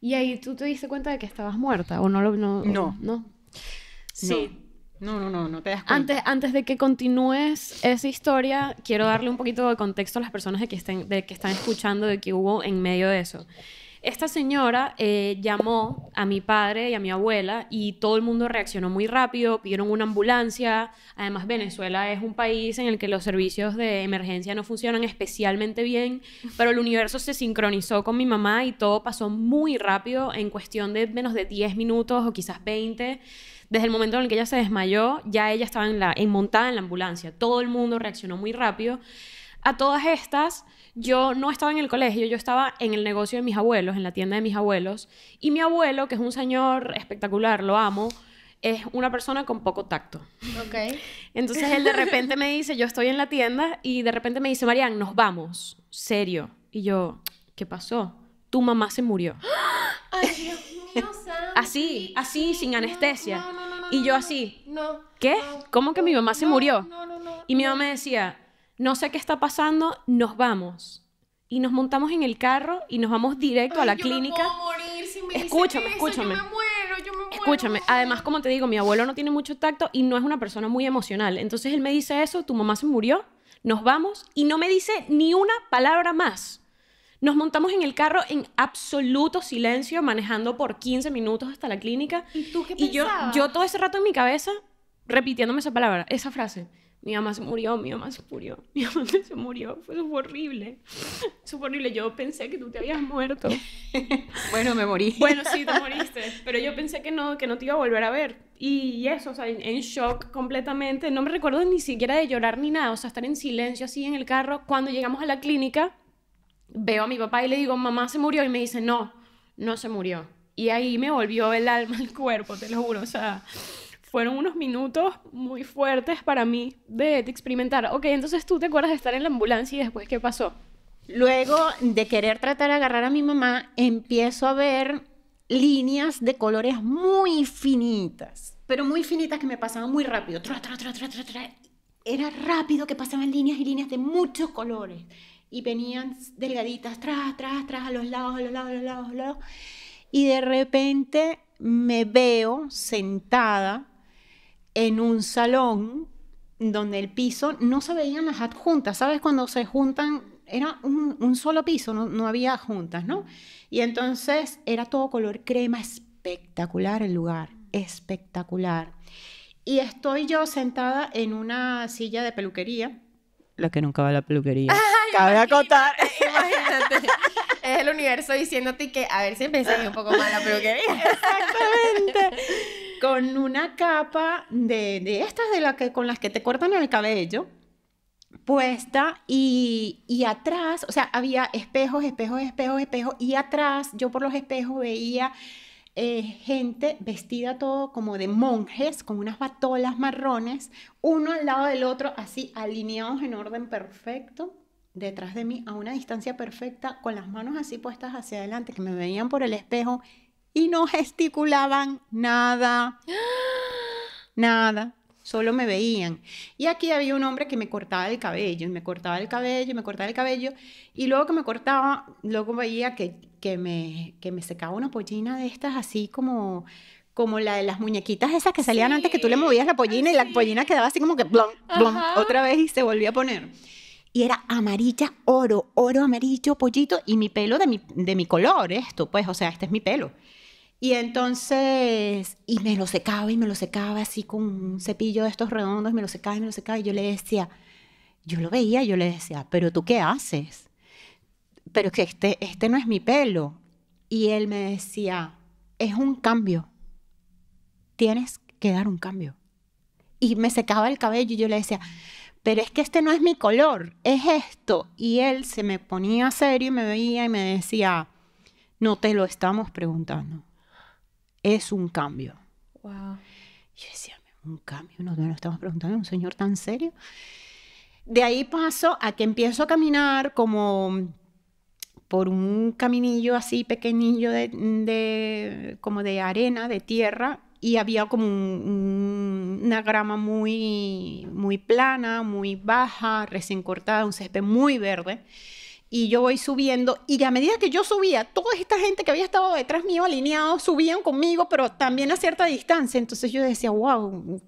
S2: Y ahí tú te diste cuenta de que estabas muerta o no lo... no. no.
S3: Sí. No, no, no, no te das Antes,
S2: antes de que continúes esa historia, quiero darle un poquito de contexto a las personas que, estén, de que están escuchando, de qué hubo en medio de eso. Esta señora eh, llamó a mi padre y a mi abuela y todo el mundo reaccionó muy rápido, pidieron una ambulancia. Además, Venezuela es un país en el que los servicios de emergencia no funcionan especialmente bien, pero el universo se sincronizó con mi mamá y todo pasó muy rápido en cuestión de menos de 10 minutos o quizás 20. Desde el momento en el que ella se desmayó, ya ella estaba en montada en la ambulancia. Todo el mundo reaccionó muy rápido. A todas estas, yo no estaba en el colegio, yo estaba en el negocio de mis abuelos, en la tienda de mis abuelos. Y mi abuelo, que es un señor espectacular, lo amo, es una persona con poco tacto. Ok. Entonces él de repente me dice, yo estoy en la tienda y de repente me dice, Marian, nos vamos, serio. Y yo, ¿qué pasó? Tu mamá se murió.
S1: [GASPS] Ay, Dios
S2: así, así, sin anestesia. y yo así, ¿qué? ¿Cómo que mi mamá se murió? y mi mamá me decía, no sé qué está pasando, nos vamos. Y nos montamos en el carro y nos vamos directo a la clínica.
S1: escúchame, escúchame.
S2: Escúchame, además como te digo, mi abuelo no tiene mucho tacto y no es una persona muy emocional. Entonces él me dice eso, tu mamá se murió, nos vamos y no me dice ni una palabra más. Nos montamos en el carro en absoluto silencio, manejando por 15 minutos hasta la clínica. ¿Y tú qué yo, yo todo ese rato en mi cabeza, repitiéndome esa palabra, esa frase. Mi mamá se murió, mi mamá se murió, [LAUGHS] mi mamá se murió. Fue, horrible. Eso fue horrible. Yo pensé que tú te habías muerto. [LAUGHS] bueno,
S3: me morí. [LAUGHS] Bueno, sí,
S2: te moriste. Pero yo pensé que no, que no te iba a volver a ver. Y eso, o sea, en shock completamente. No me recuerdo ni siquiera de llorar ni nada. O sea, estar en silencio así en el carro. Cuando llegamos a la clínica, veo a mi papá y le digo, mamá se murió, y me dice, no, no se murió. Y ahí me volvió el alma al [LAUGHS] cuerpo, te lo juro. O sea, fueron unos minutos muy fuertes para mí de, experimentar. Ok, entonces tú te
S3: acuerdas de estar en la ambulancia y después, ¿qué pasó? Luego de querer tratar de agarrar a mi mamá, empiezo a ver líneas de colores muy finitas, pero muy finitas que me pasaban muy rápido. era rápido que pasaban líneas y líneas de muchos colores y venían delgaditas, tras, tras, tras, a los lados, a los lados, a los lados, lados. Y de repente me veo sentada en un salón donde el piso no se veían las adjuntas, ¿sabes? Cuando se juntan, era un, un solo piso, no, no, había adjuntas, ¿no? Y entonces era todo color crema, espectacular el lugar, espectacular. Y estoy yo sentada en una silla de peluquería la que nunca va a la peluquería. [LAUGHS] Cabe acotar. Imagínate. Es el universo diciéndote
S1: que, a ver si empecé un poco más la peluquería.
S3: Exactamente. [LAUGHS] Con una capa de, estas de que, con las que te cortan el cabello puesta y, y, atrás, o sea, había espejos, espejos, espejos, espejos, y atrás yo por los espejos veía eh, gente vestida todo como de monjes, con unas batolas marrones, uno al lado del otro, así alineados en orden perfecto, detrás de mí, a una distancia perfecta, con las manos así puestas hacia adelante, que me veían por el espejo y no gesticulaban nada. [GASPS] Nada solo me veían. Y aquí había un hombre que me cortaba el cabello, y me cortaba el cabello, y me cortaba el cabello, y luego que me cortaba, luego veía que, que, me, que me secaba una pollina de estas así como como la de las muñequitas esas que salían antes que tú le movías la pollina y la ah, pollina quedaba así como que blum blum otra vez y se volvía a poner. Y era amarilla, oro, oro amarillo, pollito y mi pelo de mi, de mi color, esto, pues, o sea, este es mi pelo. Y entonces, y me lo secaba y me lo secaba así con un cepillo de estos redondos, me lo secaba y me lo secaba. Y yo le decía, yo lo veía, yo le decía, pero tú qué haces? Pero que este, este no es mi pelo. Y él me decía, es un cambio. Tienes que dar un cambio. Y me secaba el cabello y yo le decía, pero es que este no es mi color, es esto. Y él se me ponía serio y me veía y me decía, no te lo estamos preguntando es un cambio. Wow. yo decía, un cambio, no nos estamos preguntando un señor tan serio. De ahí paso a que empiezo a caminar como por un caminillo así pequeñillo de, de como de arena, de tierra, y había como una grama muy, muy plana, muy baja, recién cortada, un césped muy verde y yo voy subiendo y a medida que yo subía, toda esta gente que había estado detrás mío alineado subían conmigo, pero también a cierta distancia, entonces yo decía, wow,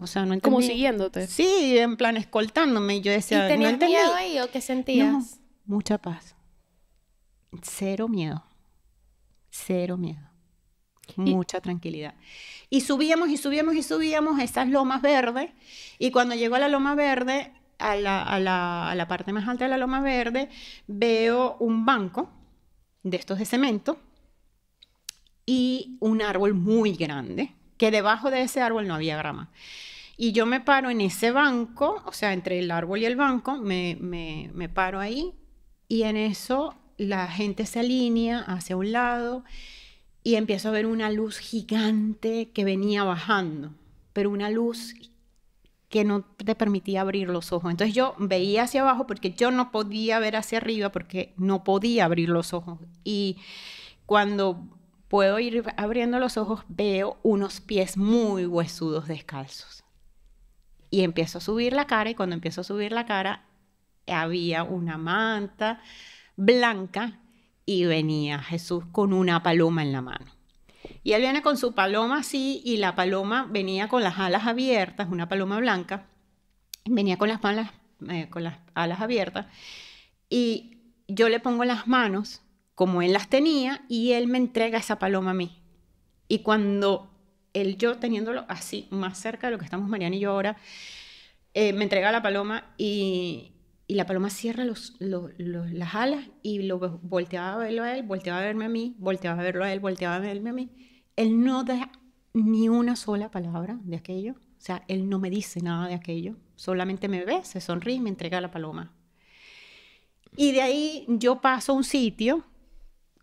S3: o sea, no Como siguiéndote. Sí, en plan escoltándome y yo decía, tenías miedo ahí
S1: o qué sentías?
S3: mucha paz. Cero miedo. Cero miedo. Mucha tranquilidad. Y subíamos y subíamos y subíamos esas lomas verdes. Y cuando llegó a la loma verde, a la, parte más alta de la Loma Verde, veo un banco de estos de cemento y un árbol muy grande, que debajo de ese árbol no había grama. Y yo me paro en ese banco, o sea, entre el árbol y el banco, me, me, me paro ahí y en eso la gente se alinea hacia un lado y empiezo a ver una luz gigante que venía bajando, pero una luz que no te permitía abrir los ojos. Entonces yo veía hacia abajo porque yo no podía ver hacia arriba porque no podía abrir los ojos. Y cuando puedo ir abriendo los ojos veo unos pies muy huesudos descalzos. Y empiezo a subir la cara y cuando empiezo a subir la cara había una manta blanca y venía Jesús con una paloma en la mano. Y él viene con su paloma así y la paloma venía con las alas abiertas, una paloma blanca, venía con las, eh, con las alas abiertas y yo le pongo las manos como él las tenía y él me entrega esa paloma a mí. Y cuando él, yo teniéndolo así, más cerca de lo que estamos Mariana y yo ahora, eh, me entrega la paloma y, y la paloma cierra los, las alas y lo volteaba a verlo a él, volteaba a verme a mí, volteaba a verlo a él, volteaba a verme a mí él no da ni una sola palabra de aquello, o sea, él no me dice nada de aquello, solamente me ve, se sonríe me entrega la paloma. Y de ahí yo paso a un sitio,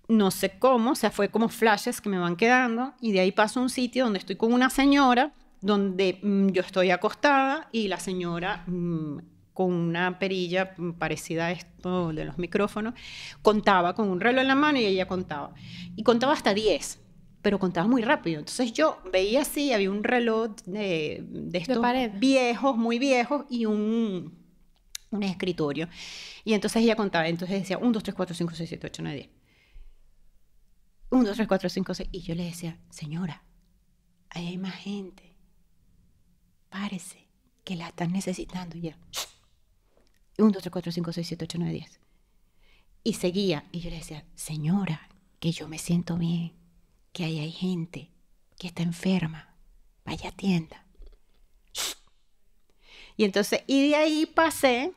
S3: no sé cómo, o sea, fue como flashes que me van quedando, y de ahí paso a un sitio donde estoy con una señora, donde mm, yo estoy acostada y la señora mm, con una perilla parecida a esto de los micrófonos, contaba con un reloj en la mano y ella contaba. Y contaba hasta 10 pero contaba muy rápido. Entonces yo veía así, había un reloj de, de estos viejos, muy viejos, y un, un escritorio. Y entonces ella contaba, entonces decía 1, 2, 3, 4, 5, 6, 7, 8, 9, 10. 1, 2, 3, 4, 5, 6. Y yo le decía, señora, ahí hay más gente. parece que la están necesitando ya. 1, 2, 3, 4, 5, 6, 7, 8, 9, 10. Y seguía. Y yo le decía, señora, que yo me siento bien que ahí hay gente que está enferma. Vaya tienda. Y entonces, y de ahí pasé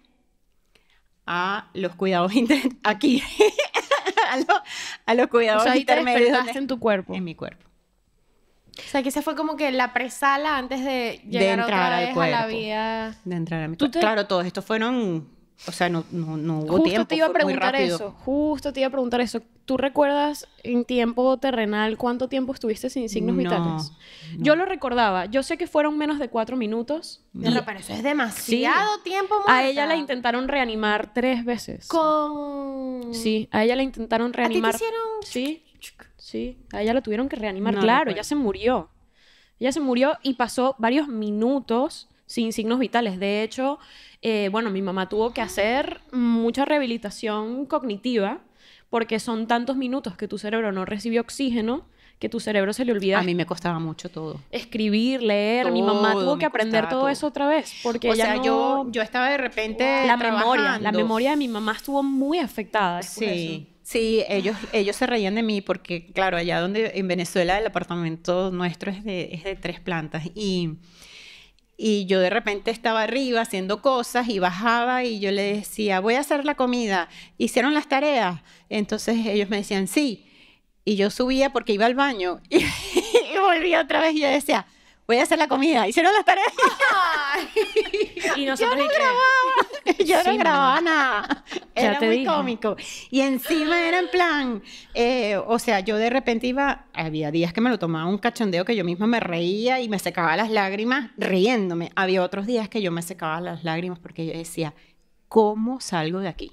S3: a los cuidados aquí, [LAUGHS] a, los cuidados intermedios. en tu cuerpo. En mi cuerpo.
S1: O sea, que esa fue como que la presala
S2: antes de llegar entrar cuerpo, a la vida.
S3: De entrar a mi cuerpo. Claro, todos estos fueron o sea, no, no, no hubo Justo tiempo, te iba a preguntar eso.
S2: Justo te iba a preguntar eso. ¿Tú recuerdas en tiempo terrenal cuánto tiempo estuviste sin signos vitales? Yo lo recordaba. Yo sé que fueron menos de cuatro minutos. No, pero eso es demasiado tiempo. A ella la intentaron reanimar tres veces. Con. Sí, a ella la intentaron reanimar. ¿A ti hicieron? Sí, sí. A ella la tuvieron que reanimar. claro, ella se murió. Ella se murió y pasó varios minutos sin signos vitales. De hecho eh, bueno, mi mamá tuvo que hacer mucha rehabilitación cognitiva porque son tantos minutos que tu cerebro no recibió oxígeno que tu cerebro se le olvida. A mí me costaba mucho todo. Escribir, leer. mi mamá tuvo que aprender todo, eso
S3: otra vez. Porque o sea, yo, yo estaba de repente. La memoria. La memoria de mi mamá estuvo muy afectada. Sí. Sí, ellos, ellos se reían de mí porque, claro, allá donde en Venezuela el apartamento nuestro es de, es de tres plantas y y yo de repente estaba arriba haciendo cosas y bajaba y yo le decía, voy a hacer la comida, hicieron las tareas. Entonces ellos me decían, sí. Y yo subía porque iba al baño [LAUGHS] y, volvía otra vez y yo decía, voy a hacer la comida. Hicieron las tareas.
S1: [LAUGHS] y nosotros yo no grababa.
S3: Yo no grababa nada. Era muy cómico. Y encima era en plan, eh, o sea, yo de repente iba, había días que me lo tomaba un cachondeo que yo misma me reía y me secaba las lágrimas riéndome. Había otros días que yo me secaba las lágrimas porque yo decía, ¿cómo salgo de aquí?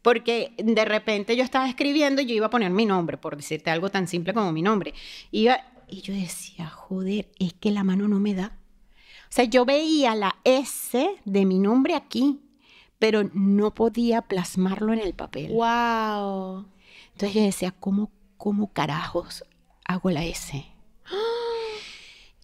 S3: porque de repente yo estaba escribiendo y yo iba a poner mi nombre, por decirte algo tan simple como mi nombre. Iba, y yo decía, joder, es que la mano no me da. O sea, yo veía la S de mi nombre aquí, pero no podía plasmarlo en el papel. ¡Wow! Entonces yo decía, ¿cómo, cómo carajos hago la S? [GASPS]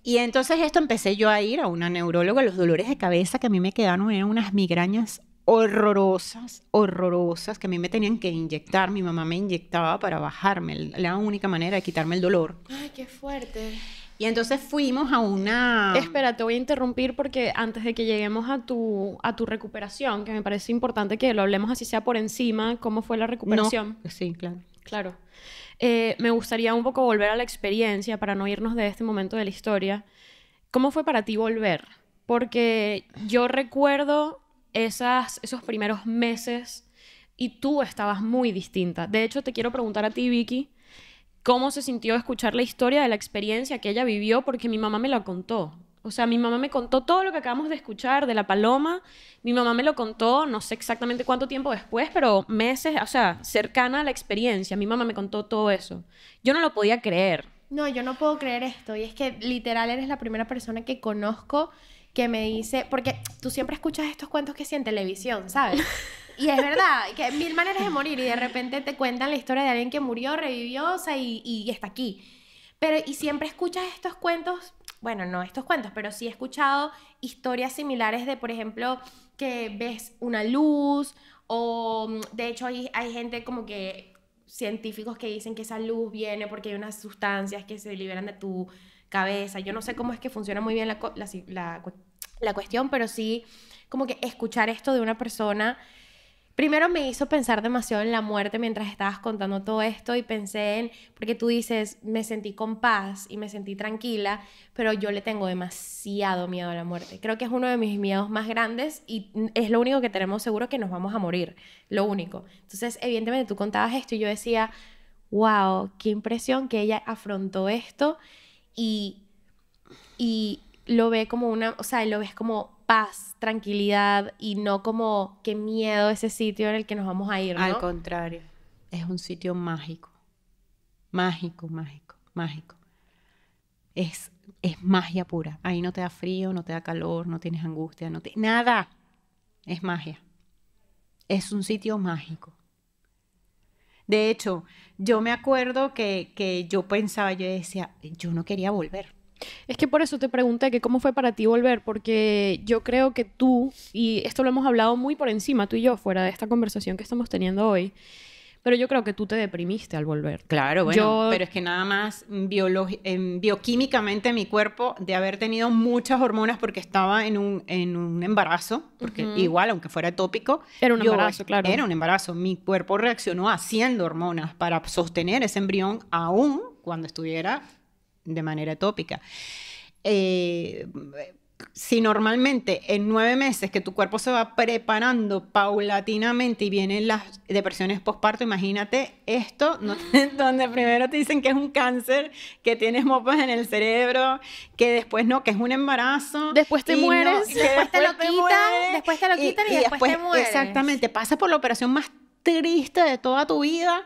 S3: Y entonces esto empecé yo a ir a una neuróloga, los dolores de cabeza que a mí me quedaron eran unas migrañas horrorosas, horrorosas, que a mí me tenían que inyectar, mi mamá me inyectaba para bajarme, la única manera de quitarme el dolor. Ay, qué fuerte. Y entonces fuimos a una... Espera, te voy a interrumpir porque antes de que lleguemos a tu, a tu recuperación, que me
S2: parece importante que lo hablemos así sea por encima, cómo fue la recuperación. No. Sí, claro. Claro. Eh, me gustaría un poco volver a la experiencia para no irnos de este momento de la historia. ¿Cómo fue para ti volver? Porque yo recuerdo esas, esos primeros meses y tú estabas muy distinta. De hecho, te quiero preguntar a ti, Vicky, cómo se sintió escuchar la historia de la experiencia que ella vivió, porque mi mamá me la contó. O sea, mi mamá me contó todo lo que acabamos de escuchar de la paloma. Mi mamá me lo contó, no sé exactamente cuánto tiempo después, pero meses, o sea, cercana a la experiencia. Mi mamá me contó todo eso. Yo no lo podía creer.
S1: No, yo no puedo creer esto. Y es que literal eres la primera persona que conozco que me dice, porque tú siempre escuchas estos cuentos que sí en televisión, ¿sabes? [LAUGHS] Y es verdad, que mil maneras de morir y de repente te cuentan la historia de alguien que murió, revivió, o sea, y, está aquí. Pero, y siempre escuchas estos cuentos, bueno, no estos cuentos, pero sí he escuchado historias similares de, por ejemplo, que ves una luz o, mm, de hecho, hay, hay gente como que científicos que dicen que esa luz viene porque hay unas sustancias que se liberan de tu cabeza. Yo no sé cómo es que funciona muy bien la, cuestión, pero sí como que escuchar esto de una persona primero me hizo pensar demasiado en la muerte mientras estabas contando todo esto y pensé en, porque tú dices, me sentí con paz y me sentí tranquila, pero yo le tengo demasiado miedo a la muerte. Creo que es uno de mis miedos más grandes y es lo único que tenemos seguro que nos vamos a morir, lo único. Entonces, evidentemente tú contabas esto y yo decía, wow, qué impresión que ella afrontó esto y, lo ve como una, o sea, lo ves como paz, tranquilidad y no como qué miedo ese sitio en el que nos vamos a ir. Al contrario, es un sitio mágico,
S3: mágico, mágico, mágico. Es, es magia pura. Ahí no te da frío, no te da calor, no tienes angustia, no te... Nada. Es magia. Es un sitio mágico. De hecho, yo me acuerdo que, yo pensaba, yo decía, yo no quería volver. Es que por eso te pregunté
S2: que cómo fue para ti volver, porque yo creo que tú, y esto lo hemos hablado muy por encima, tú y yo, fuera de esta conversación que estamos teniendo hoy, pero yo creo que tú te deprimiste al volver.
S3: Claro, bueno, pero es que nada más em, bioquímicamente mi cuerpo, de haber tenido muchas hormonas porque estaba en un, en un embarazo, porque igual, aunque fuera tópico, era un embarazo, claro. Era un embarazo. Mi cuerpo reaccionó haciendo hormonas para sostener ese embrión aún cuando estuviera de manera tópica. Eh, si normalmente en nueve meses que tu cuerpo se va preparando paulatinamente y vienen las depresiones postparto, imagínate esto, [LAUGHS] donde primero te dicen que es un cáncer, que tienes mopas en el cerebro, que después no, que es un embarazo. Después te mueres, después, te lo quitan, después te lo quitan y, después, después, te mueres. Exactamente, pasa por la operación más triste de toda tu vida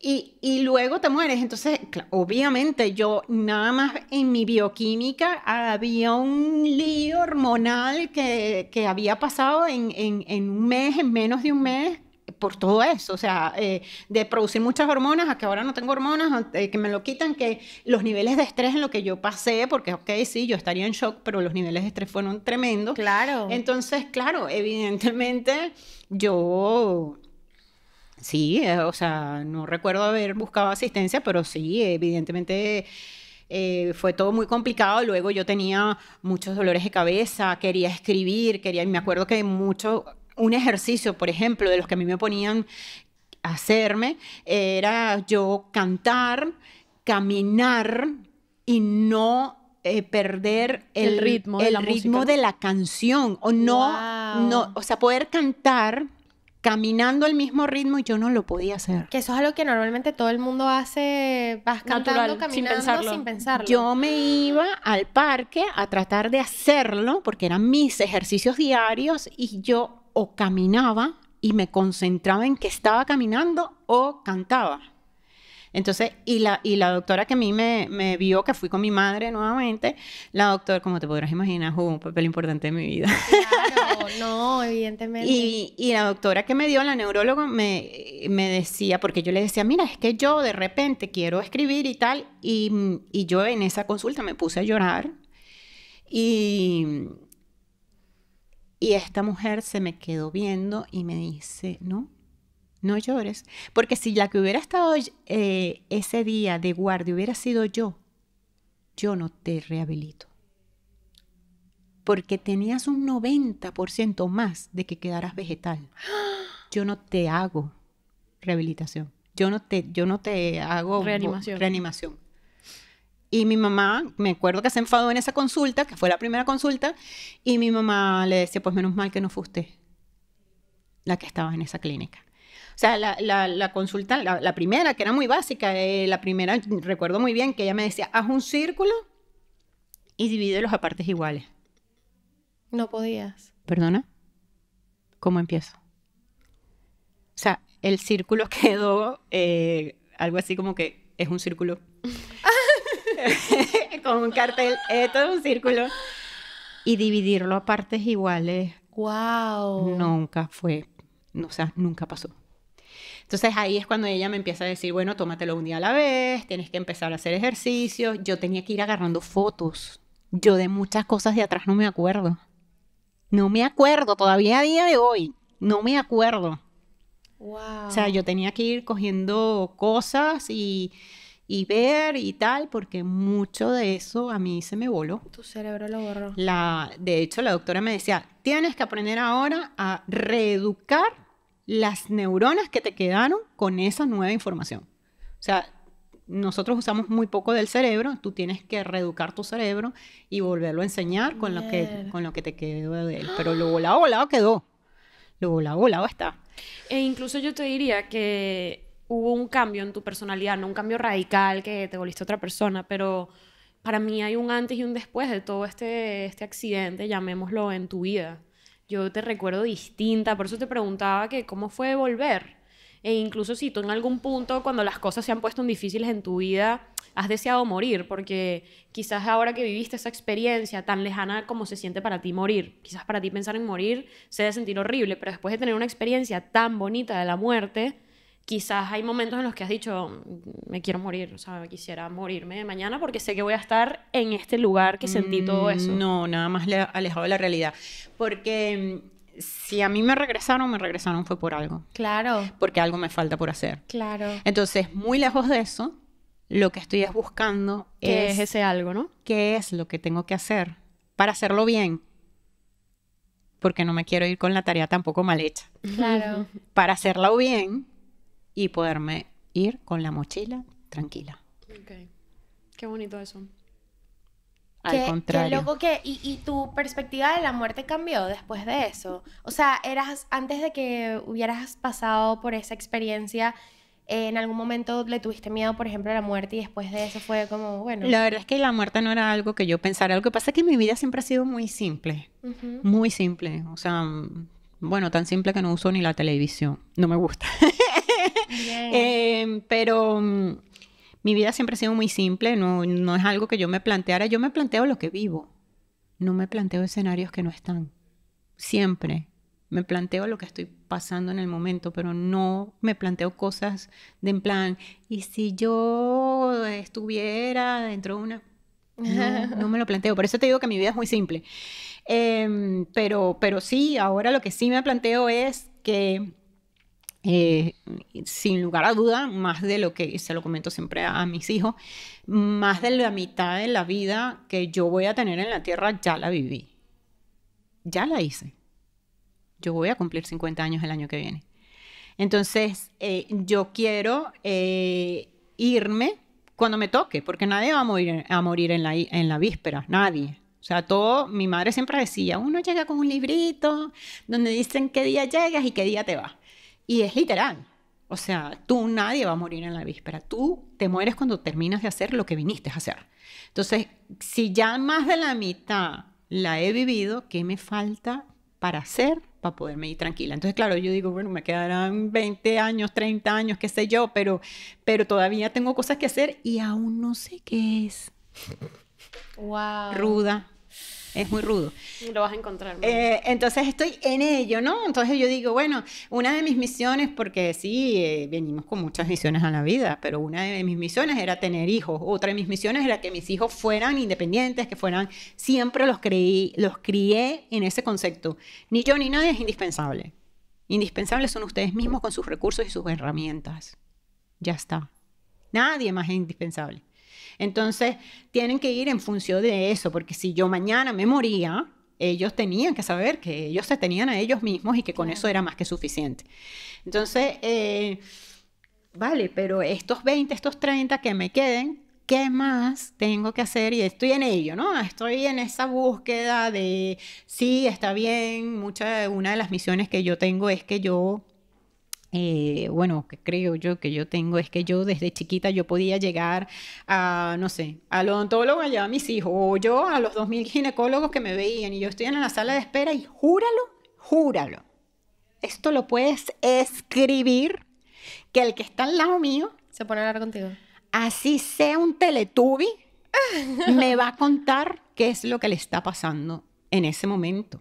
S3: y, luego te mueres. Entonces, obviamente, yo nada más en mi bioquímica había un lío hormonal que, había pasado en, un mes, en menos de un mes, por todo eso. O sea, eh, de producir muchas hormonas a que ahora no tengo hormonas, eh, que me lo quitan, que los niveles de estrés en lo que yo pasé, porque, ok, sí, yo estaría en shock, pero los niveles de estrés fueron tremendos. Claro. Entonces, claro, evidentemente, yo Sí, eh, o sea, no recuerdo haber buscado asistencia, pero sí, evidentemente eh, fue todo muy complicado. Luego yo tenía muchos dolores de cabeza, quería escribir, quería, me acuerdo que mucho, un ejercicio, por ejemplo, de los que a mí me ponían a hacerme, era yo cantar, caminar y no eh, perder el, ritmo, de, el la ritmo de, la canción o no, no, o sea, poder cantar caminando al mismo ritmo y yo no lo podía hacer. Que eso es algo que normalmente todo el mundo hace, vas cantando, caminando, sin pensarlo. Yo me iba al parque a tratar de hacerlo porque eran mis ejercicios diarios y yo o caminaba y me concentraba en que estaba caminando o cantaba. Entonces, y la, y la doctora que a mí me, vio, que fui con mi madre nuevamente, la doctora, como te podrás imaginar, jugó un papel importante en mi vida.
S1: [LAUGHS] no, evidentemente. Y,
S3: la doctora que me dio, la neuróloga, me, decía, porque yo le decía, mira, es que yo de repente quiero escribir y tal, y, yo en esa consulta me puse a llorar Y esta mujer se me quedó viendo y me dice, no, no llores, porque si la que hubiera estado eh, ese día de guardia hubiera sido yo, yo no te rehabilito. Porque tenías un 90% más de que quedaras vegetal. Yo no te hago rehabilitación. Yo no te, yo no te hago reanimación. reanimación. Y mi mamá, me acuerdo que se enfadó en esa consulta, que fue la primera consulta, y mi mamá le decía, pues menos mal que no fue usted la que estaba en esa clínica. O sea, la, consulta, la, primera, que era muy básica, eh, la primera, recuerdo muy bien que ella me decía, haz un círculo y divídelos a partes iguales. No podías. ¿Perdona? ¿Cómo empiezo? O sea, el círculo [LAUGHS] quedó eh, algo así como que es un círculo. [LAUGHS] Con un cartel, eh, todo todo un círculo. Y dividirlo a partes iguales. ¡Wow! Nunca fue, o sea, nunca pasó. Entonces ahí es cuando ella me empieza a decir, bueno, tómatelo un día a la vez, tienes que empezar a hacer ejercicio. Yo tenía que ir agarrando fotos. Yo de muchas cosas de atrás no me acuerdo. No me acuerdo, todavía a día de hoy. No me acuerdo. O sea, yo tenía que ir cogiendo cosas y, y, ver y tal, porque mucho de eso a mí se me voló. Tu
S1: cerebro lo borró.
S3: La, de hecho, la doctora me decía, tienes que aprender ahora a reeducar las neuronas que te quedaron con esa nueva información. O sea, nosotros usamos muy poco del cerebro, tú tienes que reeducar tu cerebro y volverlo a enseñar con, lo que, con lo que te quedó de él. Pero lo volado, volado quedó. Lo volado, volado está.
S2: E incluso yo te diría que hubo un cambio en tu personalidad, no un cambio radical que te volviste otra persona, pero para mí hay un antes y un después de todo este, este accidente, llamémoslo, en tu vida yo te recuerdo distinta, por eso te preguntaba que cómo fue volver. E incluso si tú en algún punto, cuando las cosas se han puesto difíciles en tu vida, has deseado morir, porque quizás ahora que viviste esa experiencia tan lejana como se siente para ti morir, quizás para ti pensar en morir se de sentir horrible, pero después de tener una experiencia tan bonita de la muerte, quizás hay momentos en los que has dicho, mm, me quiero
S3: morir, o sea, quisiera morirme mañana porque sé que voy a estar en este lugar que sentí mm, todo eso. No, nada más alejado de la realidad. Porque mm, si a mí me regresaron, me regresaron fue por algo. Claro. Porque algo me falta por hacer. Claro. Entonces, muy lejos de eso, lo que estoy es buscando ¿Qué es, es ese algo, ¿no? ¿Qué es lo que tengo que hacer para hacerlo bien? Porque no me quiero ir con la tarea tampoco mal hecha. Claro. para hacerlo bien, y poderme ir con la mochila tranquila.
S2: Okay. Qué bonito eso.
S3: Al contrario. Qué loco
S1: que. Y, y, tu perspectiva de la muerte cambió después de eso. O sea, eras. Antes de que hubieras pasado por esa experiencia, eh, ¿en algún momento le tuviste miedo, por ejemplo, a la muerte y después de eso fue como, bueno. La verdad es
S3: que la muerte no era algo que yo pensara. Lo que pasa es que mi vida siempre ha sido muy simple. Muy simple. O sea. Mm, bueno, tan simple que no uso ni la televisión. No me gusta. [LAUGHS] Em, pero mm, mi vida siempre ha sido muy simple, no, no es algo que yo me planteara, yo me planteo lo que vivo, no me planteo escenarios que no están, siempre. Me planteo lo que estoy pasando en el momento, pero no me planteo cosas de en plan, ¿y si yo estuviera dentro de una... No, me lo planteo, por eso te digo que mi vida es muy simple. Em, pero, pero sí, ahora lo que sí me planteo es que eh, sin lugar a duda, más de lo que se lo comento siempre a, mis hijos, más de la mitad de la vida que yo voy a tener en la tierra ya la viví. Ya la hice. Yo voy a cumplir 50 años el año que viene. Entonces, eh, yo quiero eh, irme cuando me toque, porque nadie va a morir, en, la, en la víspera, nadie. O sea, todo, mi madre siempre decía, uno llega con un librito donde dicen qué día llegas y qué día te vas. Y es literal. O sea, tú nadie va a morir en la víspera. Tú te mueres cuando terminas de hacer lo que viniste a hacer. Entonces, si ya más de la mitad la he vivido, ¿qué me falta para hacer para poderme ir tranquila? Entonces, claro, yo digo, bueno, me quedarán 20 años, 30 años, qué sé yo, pero, pero todavía tengo cosas que hacer y aún no sé qué es.
S1: Wow. Ruda,
S3: es muy rudo. Lo vas a
S2: encontrar. Eh,
S3: entonces estoy en ello, ¿no? Entonces yo digo, bueno, una de mis misiones, porque sí, eh, venimos con muchas misiones a la vida, pero una de mis misiones era tener hijos, otra de mis misiones era que mis hijos fueran independientes, que fueran, siempre los, creí, los crié en ese concepto. Ni yo ni nadie es indispensable. Indispensables son ustedes mismos con sus recursos y sus herramientas. Ya está. Nadie más es indispensable. Entonces, tienen que ir en función de eso, porque si yo mañana me moría, ellos tenían que saber que ellos se tenían a ellos mismos y que con eso era más que suficiente. Entonces, eh, vale, pero estos 20, estos 30 que me queden, ¿qué más tengo que hacer? Y estoy en ello, ¿no? Estoy en esa búsqueda de, sí, está bien, mucha, una de las misiones que yo tengo es que yo eh, bueno, que creo yo que yo tengo es que yo desde chiquita yo podía llegar a, no sé, al odontólogo allá a mis hijos, o yo a los dos 2.000 ginecólogos que me veían, y yo estoy en la sala de espera y júralo, júralo. Esto lo puedes escribir, que el que está al lado mío... Se pone a contigo. Así sea un teletubi, [LAUGHS] me va a contar qué es lo que le está pasando en ese momento.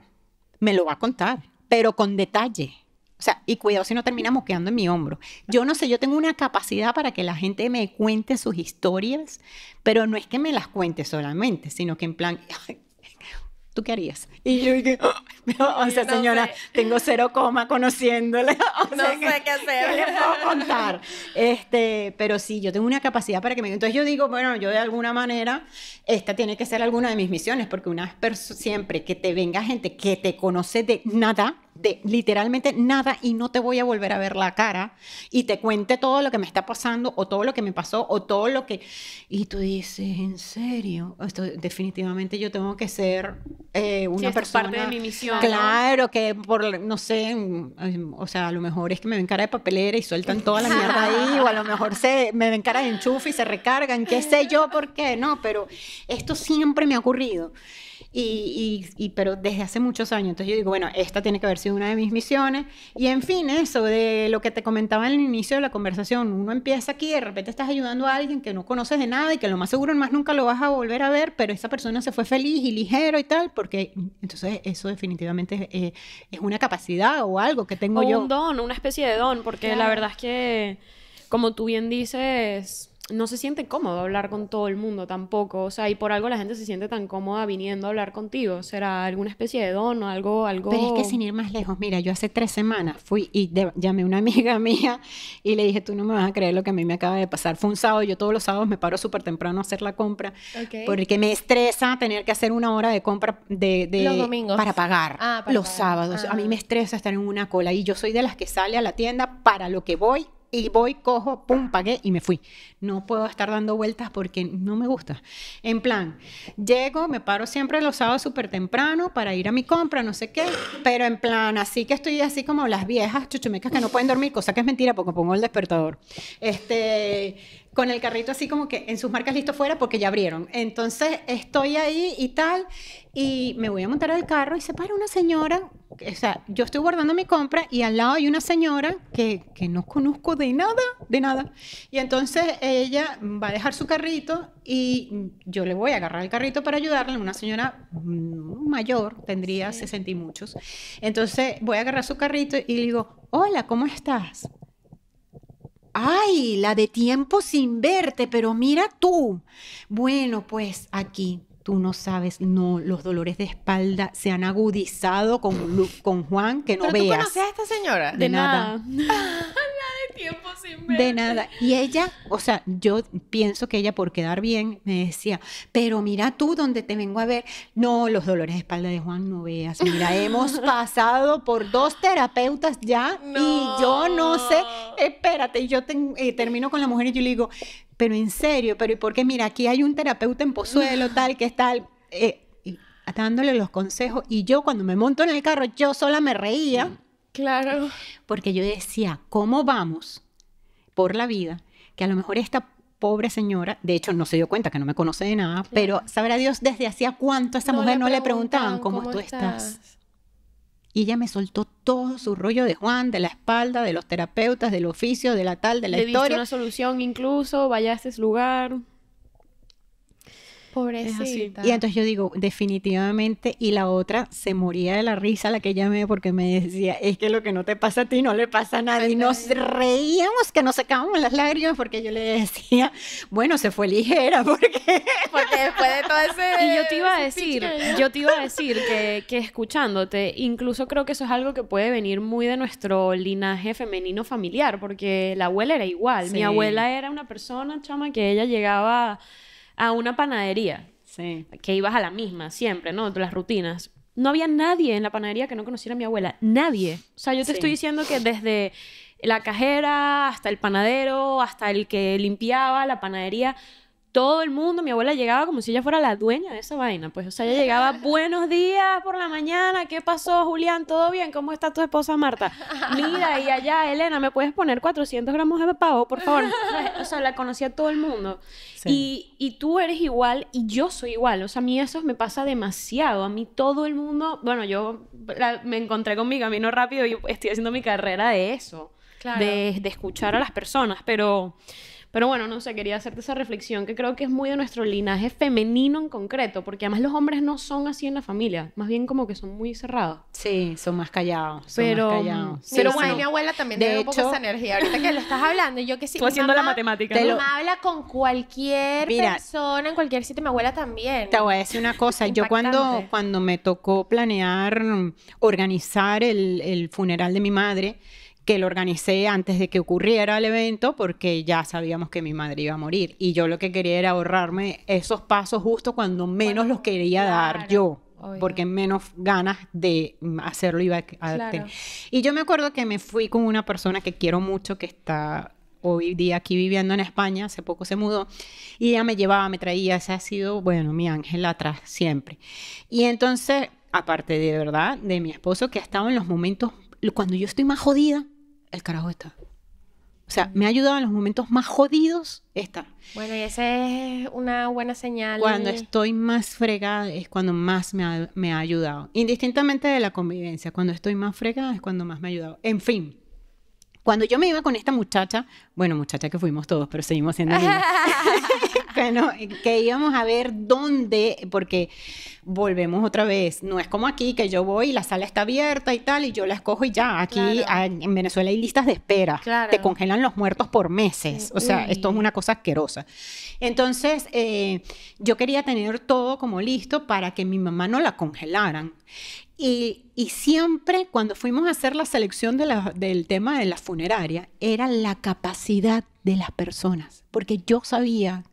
S3: Me lo va a contar, pero con detalle o sea, y cuidado si no terminamos quedando en mi hombro. Yo no sé, yo tengo una capacidad para que la gente me cuente sus historias, pero no es que me las cuente solamente, sino que en plan, ¿tú qué harías? Y yo dije, ah, [LAUGHS] o sea, señora, tengo cero coma conociéndole. [LAUGHS] no sé qué hacer. ¿qué puedo contar? Este, pero sí, yo tengo una capacidad para que me... Entonces yo digo, bueno, yo de alguna manera, esta tiene que ser alguna de mis misiones, porque una siempre que te venga gente que te conoce de nada, de literalmente nada y no te voy a volver a ver la cara y te cuente todo lo que me está pasando o todo lo que me pasó o todo lo que... Y tú dices, ¿en serio? Esto, definitivamente yo tengo que ser eh, una persona... parte de mi misión. Claro, que por, no sé, mm, o sea, a lo mejor es que me ven cara de papelera y sueltan toda la mierda ahí o a lo mejor se, me ven cara de enchufe y se recargan, qué sé yo por qué, no, pero esto siempre me ha ocurrido. Y, pero desde hace muchos años. Entonces yo digo, bueno, esta tiene que haber sido una de mis misiones. Y en fin, eso de lo que te comentaba en el inicio de la conversación, uno empieza aquí, de repente estás ayudando a alguien que no conoces de nada y que lo más seguro más nunca lo vas a volver a ver, pero esa persona se fue feliz y ligero y tal, porque entonces eso definitivamente es, eh, una capacidad o algo que tengo o yo. Un
S2: don, una especie de don, porque la verdad es que, como tú bien dices, no se siente cómodo hablar con todo el mundo tampoco. O sea, y por algo la gente se siente tan cómoda viniendo a hablar
S3: contigo. ¿Será alguna especie de don o algo, algo? Pero es que sin ir más lejos, mira, yo hace tres semanas fui y llamé a una amiga [LAUGHS] mía y le dije, tú no me vas a creer lo que a mí me acaba de pasar. Fue un sábado, yo todos los sábados me paro súper temprano a hacer la compra porque me estresa tener que hacer una hora de compra de... los Para pagar. Ah, los sábados. A mí ah. me estresa estar en una cola y yo soy de las que sale a la tienda para lo que voy y voy, cojo, pum, pagué y me fui. No puedo estar dando vueltas porque no me gusta. En plan, llego, me paro siempre los sábados súper temprano para ir a mi compra, no sé qué, pero en plan, así que estoy así como las viejas chuchumecas que no pueden dormir, cosa que es mentira porque pongo el despertador. Este, con el carrito así como que en sus marcas listo fuera porque ya abrieron. Entonces estoy ahí y tal, y me voy a montar al carro y se para una señora, o sea, yo estoy guardando mi compra y al lado hay una señora que, no conozco de nada, de nada. Y entonces ella va a dejar su carrito y yo le voy a agarrar el carrito para ayudarle. Una señora mm, mayor, tendría 60 y muchos. Entonces voy a agarrar su carrito y le digo, hola, ¿cómo estás? Ay, la de tiempo sin verte, pero mira tú. Bueno, pues aquí tú no sabes, no, los dolores de espalda se han agudizado con, con Juan, que no ¿Pero veas. ¿Tú conoces a esta
S1: señora? De, nada. Habla [LAUGHS] de tiempo sin ver. De nada.
S3: Y ella, o sea, yo pienso que ella por quedar bien me decía, pero mira tú donde te vengo a ver, no, los dolores de espalda de Juan no veas. Mira, hemos [LAUGHS] pasado por dos terapeutas ya y yo no sé, espérate, yo eh, termino con la mujer y yo le digo, pero en serio, pero ¿y por qué? Mira, aquí hay un terapeuta en Pozuelo, tal, que eh, está eh, dándole los consejos. Y yo cuando me monto en el carro, yo sola me reía. Mm. Claro. Porque yo decía, ¿cómo vamos por la vida? Que a lo mejor esta pobre señora, de hecho no se dio cuenta que no me conoce de nada, pero sabrá Dios desde hacía cuánto a esa mujer no le preguntaban cómo, tú estás? Y ella me soltó todo su rollo de Juan, de la espalda, de los terapeutas, del oficio, de la tal, de la Le historia. una
S2: solución incluso, vaya a ese lugar. Y entonces
S3: yo digo, definitivamente, y la otra se moría de la risa, la que llamé, porque me decía, es que lo que no te pasa a ti no le pasa a nadie. Y nos reíamos, que nos sacábamos las lágrimas, porque yo le decía, bueno, se fue ligera, [LAUGHS] porque... después de todo ese... Y yo te iba a decir, yo te
S2: iba a decir que, escuchándote, incluso creo que eso es algo que puede venir muy de nuestro linaje femenino familiar, porque la abuela era igual. Mi abuela era una persona, chama, que ella llegaba a una panadería, sí. que ibas a la misma siempre, ¿no? Las rutinas. No había nadie en la panadería que no conociera a mi abuela, nadie. O sea, yo te estoy diciendo que desde la cajera hasta el panadero, hasta el que limpiaba la panadería, todo el mundo, mi abuela llegaba como si ella fuera la dueña de esa vaina, pues, o sea, ella llegaba, [LAUGHS] buenos días por la mañana, ¿qué pasó, Julián? ¿Todo bien? ¿Cómo está tu esposa Marta? Mira, y allá, Elena, ¿me puedes poner 400 gramos de pavo, por favor? O sea, la conocía todo el mundo. Y, tú eres igual y yo soy igual, o sea, a mí eso me pasa demasiado, a mí todo el mundo, bueno, yo me encontré con mi camino rápido y estoy haciendo mi carrera de eso, de, de escuchar a las personas, pero... Pero bueno, no sé, quería hacerte esa reflexión que creo que es muy de nuestro linaje femenino en concreto, porque además los hombres no son así en la familia, más bien como que son muy cerrados.
S3: Sí, son más callados. Son pero, más callados. Mm, pero bueno, mi
S2: abuela
S1: también tiene un poco esa energía. Ahorita que lo estás hablando, yo que sí. Estoy haciendo la matemática. Te habla con cualquier persona, en cualquier sitio. Mi abuela también.
S3: Te voy a decir una cosa. yo cuando, cuando me tocó planear, organizar el funeral de mi madre, que lo organicé antes de que ocurriera el evento porque ya sabíamos que mi madre iba a morir y yo lo que quería era ahorrarme esos pasos justo cuando menos los quería dar yo. porque menos ganas de hacerlo iba a tener. Y yo me acuerdo que me fui con una persona que quiero mucho, que está hoy día aquí viviendo en España, hace poco se mudó, y ella me llevaba, me traía, ese ha sido, bueno, mi ángel atrás siempre. Y entonces, aparte de verdad, de mi esposo, que ha estado en los momentos, cuando yo estoy más jodida, el carajo está. O sea, me ha ayudado en los momentos más jodidos está
S1: Bueno, y esa es una buena señal. Cuando estoy
S3: más fregada es cuando más me ha ayudado. Indistintamente de la convivencia, cuando estoy más fregada es cuando más me ha ayudado. En fin, cuando yo me iba con esta muchacha, bueno, muchacha que fuimos todos, pero seguimos siendo amigos. [LAUGHS] bueno, que íbamos a ver dónde, porque volvemos otra vez, no es como aquí que yo voy y la sala está abierta y tal, y yo la escojo y ya, aquí en Venezuela hay listas de espera, te congelan los muertos por meses, o sea, esto es una cosa asquerosa. Entonces, eh, yo quería tener todo como listo para que mi mamá no la congelaran. Y, siempre cuando fuimos a hacer la selección de del tema de la funeraria, era la capacidad de las personas, porque yo sabía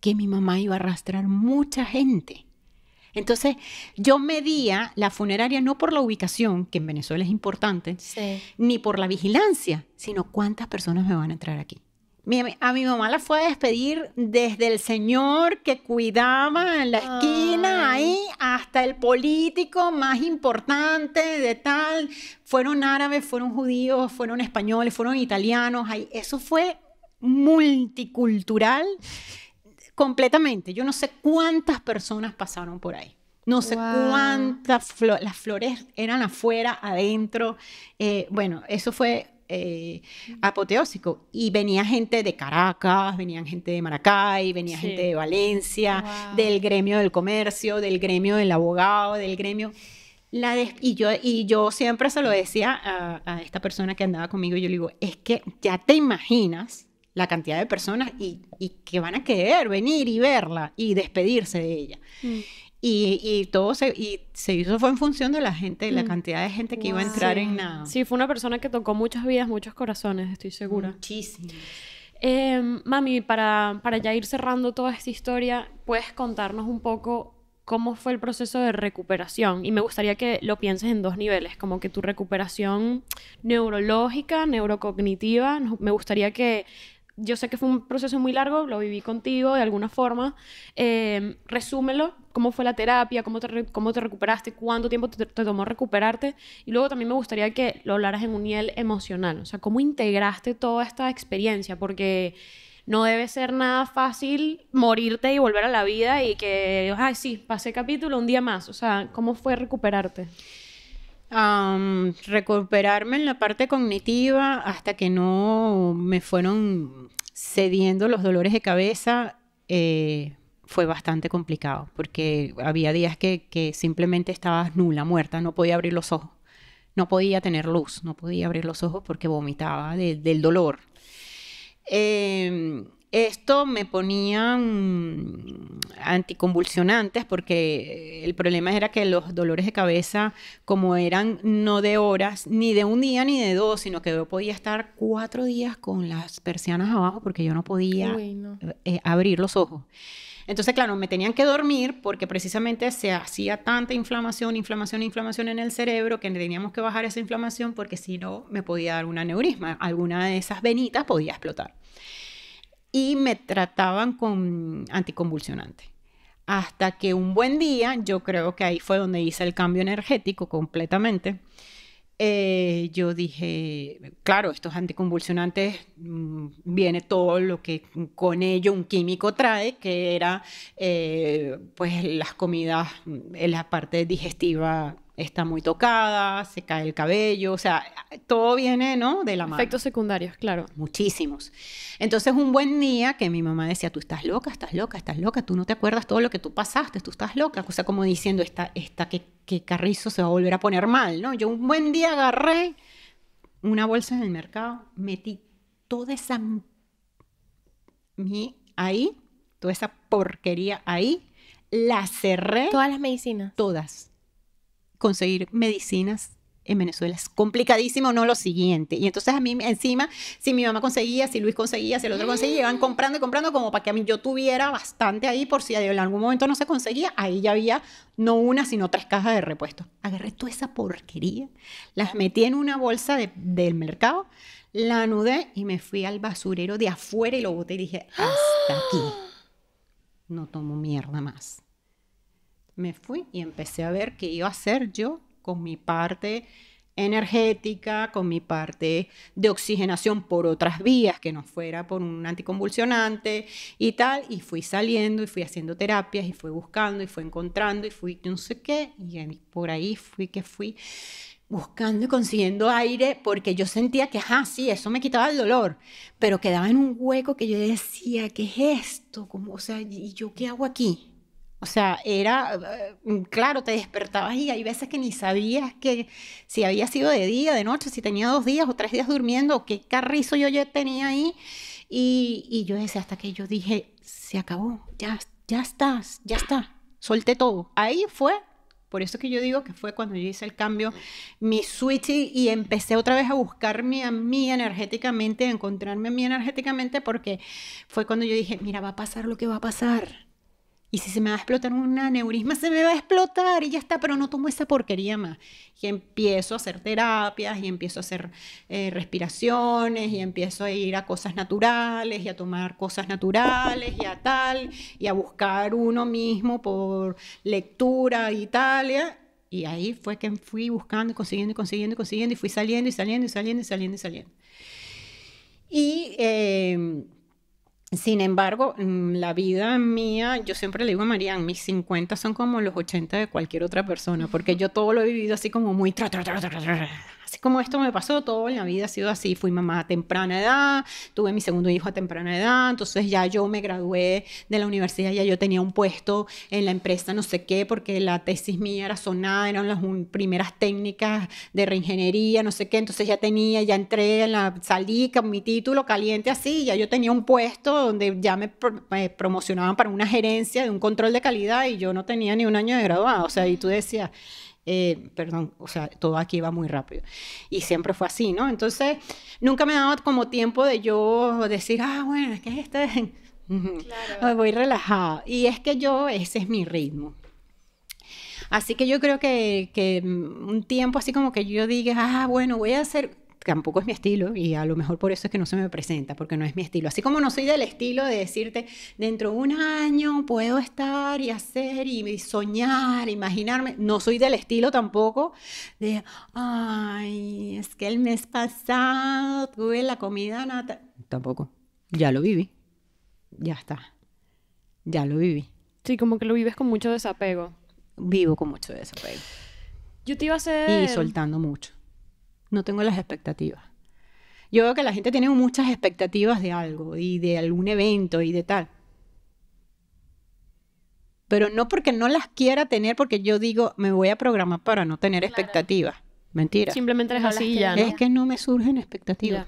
S3: que mi mamá iba a arrastrar mucha gente. Entonces yo medía la funeraria no por la ubicación, que en Venezuela es importante, ni por la vigilancia, sino cuántas personas me van a entrar aquí a mi mamá la fue a despedir desde el señor que cuidaba en la esquina ahí hasta el político más importante de tal. Fueron árabes, fueron judíos, fueron españoles, fueron italianos. Ahí. Eso fue multicultural completamente. Yo no sé cuántas personas pasaron por ahí. No sé cuántas flores, las flores eran afuera, adentro. Eh, bueno, eso fue eh, apoteósico. Y venía gente de Caracas, venían gente de Maracay, venía gente de Valencia, del gremio del comercio, del gremio del abogado, del gremio... La y, yo, y yo siempre se lo decía a, esta persona que andaba conmigo, yo le digo, es que ya te imaginas la cantidad de personas y, que van a querer venir y verla y despedirse de ella. Mm. Y, todo se, y se hizo fue en función de la gente, de la mm. cantidad de gente que iba a entrar en nada. Sí, fue una persona que tocó muchas
S2: vidas, muchos corazones, estoy segura. Muchísimo. Em, mami, para, para ya ir cerrando toda esta historia, ¿puedes contarnos un poco cómo fue el proceso de recuperación? Y me gustaría que lo pienses en dos niveles, como que tu recuperación neurológica, neurocognitiva, me gustaría que yo sé que fue un proceso muy largo, lo viví contigo de alguna forma. Em, resúmelo, cómo fue la terapia, cómo te, cómo te recuperaste, cuánto tiempo te, tomó recuperarte. Y luego también me gustaría que lo hablaras en un nivel emocional, o sea, cómo integraste toda esta experiencia, porque no debe ser nada fácil morirte y volver a la vida y que, ay, sí, pasé capítulo un día más. O sea, ¿cómo fue recuperarte?
S3: recuperarme en la parte cognitiva hasta que no me fueron cediendo los dolores de cabeza. Eh, fue bastante complicado porque había días que, simplemente estaba nula, muerta, no podía abrir los ojos, no podía tener luz, no podía abrir los ojos porque vomitaba del dolor. Em, esto me ponían anticonvulsionantes porque el problema era que los dolores de cabeza, como eran no de horas, ni de un día ni de dos, sino que yo podía estar cuatro días con las persianas abajo porque yo no podía eh, abrir los ojos. Entonces, claro, me tenían que dormir porque precisamente se hacía tanta inflamación, inflamación, inflamación en el cerebro que teníamos que bajar esa inflamación porque si no me podía dar un aneurisma. Alguna de esas venitas podía explotar y me trataban con anticonvulsionante. Hasta que un buen día, yo creo que ahí fue donde hice el cambio energético completamente, eh, yo dije, claro, estos anticonvulsionantes mm, viene todo lo que con ello un químico trae, que era eh, pues las comidas, en mm, la parte digestiva está muy tocada, se cae el cabello, o sea, todo viene, ¿no? De la mano. Efectos secundarios, claro. Muchísimos. Entonces, un buen día que mi mamá decía, tú estás loca, estás loca, estás loca, tú no te acuerdas todo lo que tú pasaste, tú estás loca, o sea, como diciendo, esta, esta que, carrizo se va a volver a poner mal, ¿no? Yo un buen día agarré una bolsa en el mercado, metí toda esa... Mi, ahí, toda esa porquería ahí, la cerré. Todas las medicinas. Todas conseguir medicinas en Venezuela es complicadísimo, no lo siguiente. Y entonces a mí encima, si mi mamá conseguía, si Luis conseguía, si el otro conseguía, iban comprando y comprando como para que a mí yo tuviera bastante ahí por si en algún momento no se conseguía, ahí ya había no una, sino tres cajas de repuesto, Agarré toda esa porquería, las metí en una bolsa del mercado, la anudé y me fui al basurero de afuera y lo boté y dije, hasta aquí, [GASPS] no tomo mierda más me fui y empecé a ver qué iba a hacer yo con mi parte energética, con mi parte de oxigenación por otras vías, que no fuera por un anticonvulsionante y tal, y fui saliendo y fui haciendo terapias y fui buscando y fui encontrando y fui no sé qué, y por ahí fui que fui buscando y consiguiendo aire porque yo sentía que, ah sí, eso me quitaba el dolor, pero quedaba en un hueco que yo decía, ¿qué es esto? Como, o sea, ¿y yo qué hago aquí? O sea, era, eh, mm, claro, te despertabas y hay veces que ni sabías que si había sido de día, de noche, si tenía dos días o tres días durmiendo, qué carrizo yo ya tenía ahí. Y, yo decía, hasta que yo dije, se acabó, ya, ya estás, ya está, solté todo. Ahí fue, por eso que yo digo que fue cuando yo hice el cambio, mi switch y empecé otra vez a buscarme a mí energéticamente, a encontrarme a mí energéticamente, porque fue cuando yo dije, mira, va a pasar lo que va a pasar y si se me va a explotar un aneurisma, se me va a explotar y ya está, pero no tomo esa porquería más. Y empiezo a hacer terapias, y empiezo a hacer eh, respiraciones, y empiezo a ir a cosas naturales, y a tomar cosas naturales, y a tal, y a buscar uno mismo por lectura y tal. Y ahí fue que fui buscando, y consiguiendo, y consiguiendo, y consiguiendo, y fui saliendo, y saliendo, y saliendo, y saliendo, y saliendo. Y. Eh, sin embargo, mm, la vida mía, yo siempre le digo a Marian, mis 50 son como los 80 de cualquier otra persona, porque yo todo lo he vivido así como muy... Tra, como esto me pasó, todo en la vida ha sido así. Fui mamá a temprana edad, tuve mi segundo hijo a temprana edad, entonces ya yo me gradué de la universidad, ya yo tenía un puesto en la empresa no sé qué, porque la tesis mía era sonada, eran las primeras técnicas de reingeniería, no sé qué, entonces ya tenía, ya entré, salí con mi título caliente así, ya yo tenía un puesto donde ya me, me promocionaban para una gerencia de un control de calidad y yo no tenía ni un año de graduado, o sea, y tú decías eh, perdón, o sea, todo aquí va muy rápido. Y siempre fue así, ¿no? Entonces, nunca me daba como tiempo de yo decir, ah, bueno, es que este es este... [LAUGHS] Me Voy relajada. Y es que yo, ese es mi ritmo. Así que yo creo que, que mm, un tiempo así como que yo diga, ah, bueno, voy a hacer, tampoco es mi estilo y a lo mejor por eso es que no se me presenta, porque no es mi estilo. Así como no soy del estilo de decirte, dentro de un año puedo estar y hacer y soñar, imaginarme, no soy del estilo tampoco de, ay, es que el mes pasado tuve la comida nata. Tampoco, ya lo viví, ya está, ya lo viví. Sí, como que lo vives con mucho desapego. Vivo con mucho desapego. Yo te iba a hacer... Y soltando mucho no tengo las expectativas. Yo veo que la gente tiene muchas expectativas de algo y de algún evento y de tal. Pero no porque no las quiera tener, porque yo digo, me voy a programar para no tener expectativas. Mentira. Simplemente es así ya. Es que no me surgen expectativas.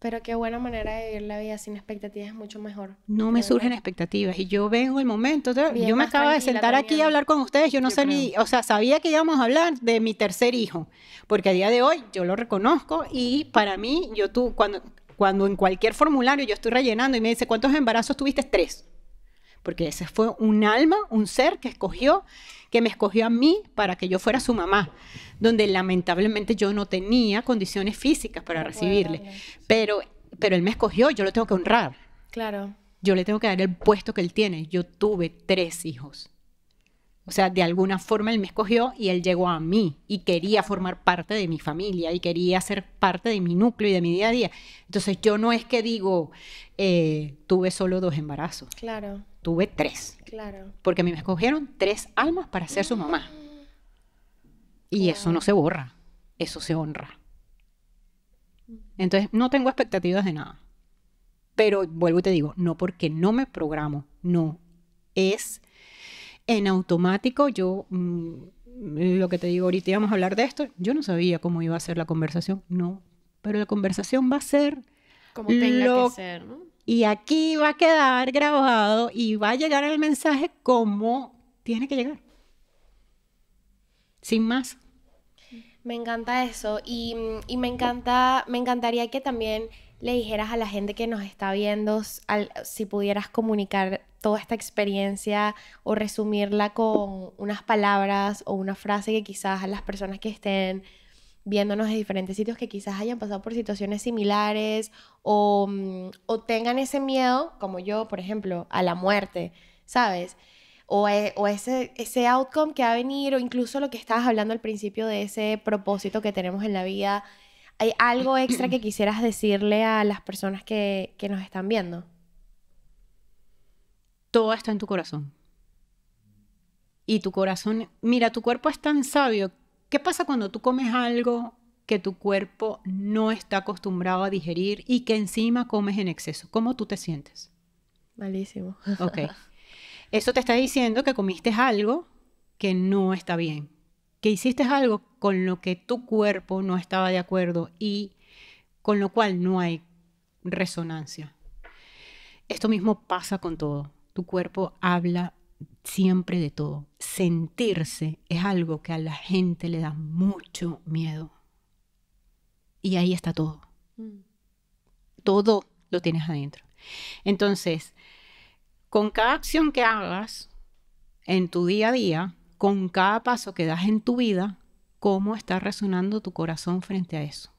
S1: Pero qué buena manera de vivir la vida sin expectativas es mucho mejor.
S3: No me surgen expectativas y yo vengo el momento. yo me acabo de sentar aquí a hablar con ustedes. Yo no sabía sé ni, o sea, sabía que íbamos a hablar de mi tercer hijo, porque a día de hoy yo lo reconozco y para mí, yo tú, cuando, cuando en cualquier formulario yo estoy rellenando y me dice, ¿cuántos embarazos tuviste? Tres. Porque ese fue un alma, un ser que escogió que me escogió a mí para que yo fuera su mamá, donde lamentablemente yo no tenía condiciones físicas para recibirle, pero, pero él me escogió, yo lo tengo que honrar. Claro. Yo le tengo que dar el puesto que él tiene. Yo tuve tres hijos. O sea, de alguna forma él me escogió y él llegó a mí y quería formar parte de mi familia y quería ser parte de mi núcleo y de mi día a día. Entonces yo no es que digo, eh, tuve solo dos embarazos. Claro tuve tres. Claro. Porque a mí me escogieron tres almas para ser su mamá. Y eso no se borra, eso se honra. Entonces, no tengo expectativas de nada. Pero vuelvo y te digo, no porque no me programo, no. Es en automático, yo, mm, lo que te digo ahorita, íbamos a hablar de esto, yo no sabía cómo iba a ser la conversación, no. Pero la conversación va a ser... Como tenga que ser, ¿no? Y aquí va a quedar grabado y va a llegar el mensaje como tiene que llegar. Sin más.
S1: Me encanta eso y, me encanta, me encantaría que también le dijeras a la gente que nos está viendo si pudieras comunicar toda esta experiencia o resumirla con unas palabras o una frase que quizás a las personas que estén viéndonos de diferentes sitios que quizás hayan pasado por situaciones similares o, mm, o tengan ese miedo, como yo, por ejemplo, a la muerte, ¿sabes? O, eh, o, ese, outcome que va a venir, o incluso lo que estabas hablando al principio de ese propósito que tenemos en la vida. ¿Hay algo extra que quisieras decirle a las personas que, que nos están viendo?
S3: Todo está en tu corazón. Y tu corazón, mira, tu cuerpo es tan sabio ¿Qué pasa cuando tú comes algo que tu cuerpo no está acostumbrado a digerir y que encima comes en exceso? ¿Cómo tú te sientes? Malísimo. Ok. [LAUGHS] Eso te está diciendo que comiste algo que no está bien, que hiciste algo con lo que tu cuerpo no estaba de acuerdo y con lo cual no hay resonancia. Esto mismo pasa con todo. Tu cuerpo habla siempre de todo. Sentirse es algo que a la gente le da mucho miedo. Y ahí está todo. Mm. Todo lo tienes adentro. Entonces, con cada acción que hagas en tu día a día, con cada paso que das en tu vida, ¿cómo está resonando tu corazón frente a eso?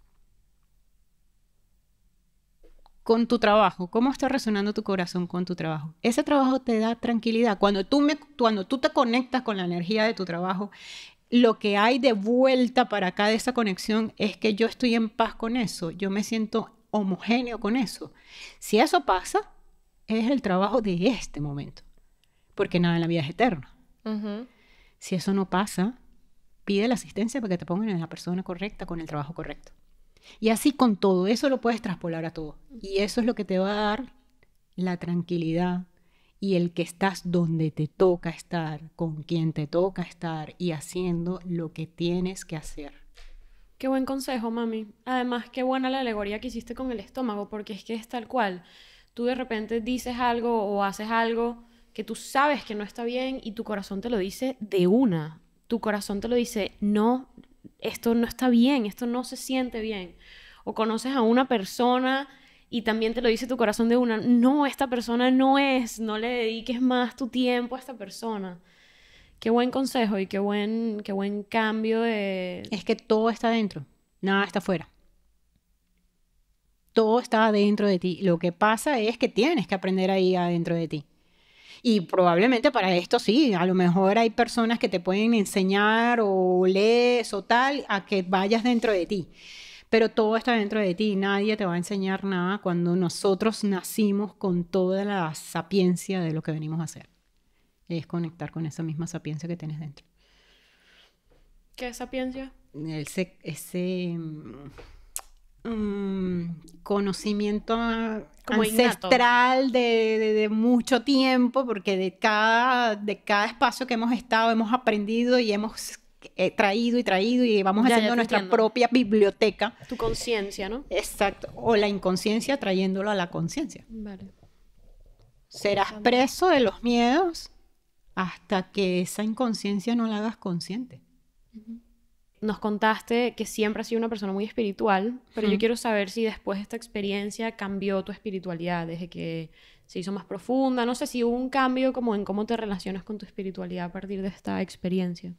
S3: con tu trabajo, cómo está resonando tu corazón con tu trabajo. Ese trabajo te da tranquilidad. Cuando tú, me, cuando tú te conectas con la energía de tu trabajo, lo que hay de vuelta para acá de esa conexión es que yo estoy en paz con eso, yo me siento homogéneo con eso. Si eso pasa, es el trabajo de este momento, porque nada en la vida es eterno. Si eso no pasa, pide la asistencia para que te pongan en la persona correcta, con el trabajo correcto. Y así con todo, eso lo puedes traspolar a todo. Y eso es lo que te va a dar la tranquilidad y el que estás donde te toca estar, con quien te toca estar y haciendo lo que tienes que hacer.
S2: Qué buen consejo, mami. Además, qué buena la alegoría que hiciste con el estómago, porque es que es tal cual. Tú de repente dices algo o haces algo que tú sabes que no está bien y tu corazón te lo dice de una. Tu corazón te lo dice, no, esto no está bien, esto no se siente bien. O conoces a una persona y también te lo dice tu corazón de una, no, esta persona no es, no le dediques más tu tiempo a esta persona. Qué buen consejo y qué
S3: buen, qué buen cambio Es que todo está dentro, nada está afuera. Todo está dentro de ti. Lo que pasa es que tienes que aprender ahí adentro de ti. Y probablemente para esto sí, a lo mejor hay personas que te pueden enseñar o lees o tal a que vayas dentro de ti. Pero todo está dentro de ti, nadie te va a enseñar nada cuando nosotros nacimos con toda la sapiencia de lo que venimos a hacer. Es conectar con esa misma sapiencia que tienes dentro. ¿Qué es sapiencia? ese mm, Mm, conocimiento ancestral de, mucho tiempo, porque de cada, de cada espacio que hemos estado hemos aprendido y hemos eh, traído y traído y vamos haciendo nuestra propia biblioteca. Tu conciencia, ¿no? Exacto. O la inconsciencia trayéndolo a la conciencia. Serás preso de los miedos hasta que esa inconsciencia no la hagas consciente nos contaste que siempre has sido una persona muy espiritual, pero yo hmm. quiero
S2: saber si después de esta experiencia cambió tu espiritualidad, desde que se hizo más profunda, no sé si hubo un cambio como en cómo te relacionas con tu espiritualidad a partir de esta experiencia.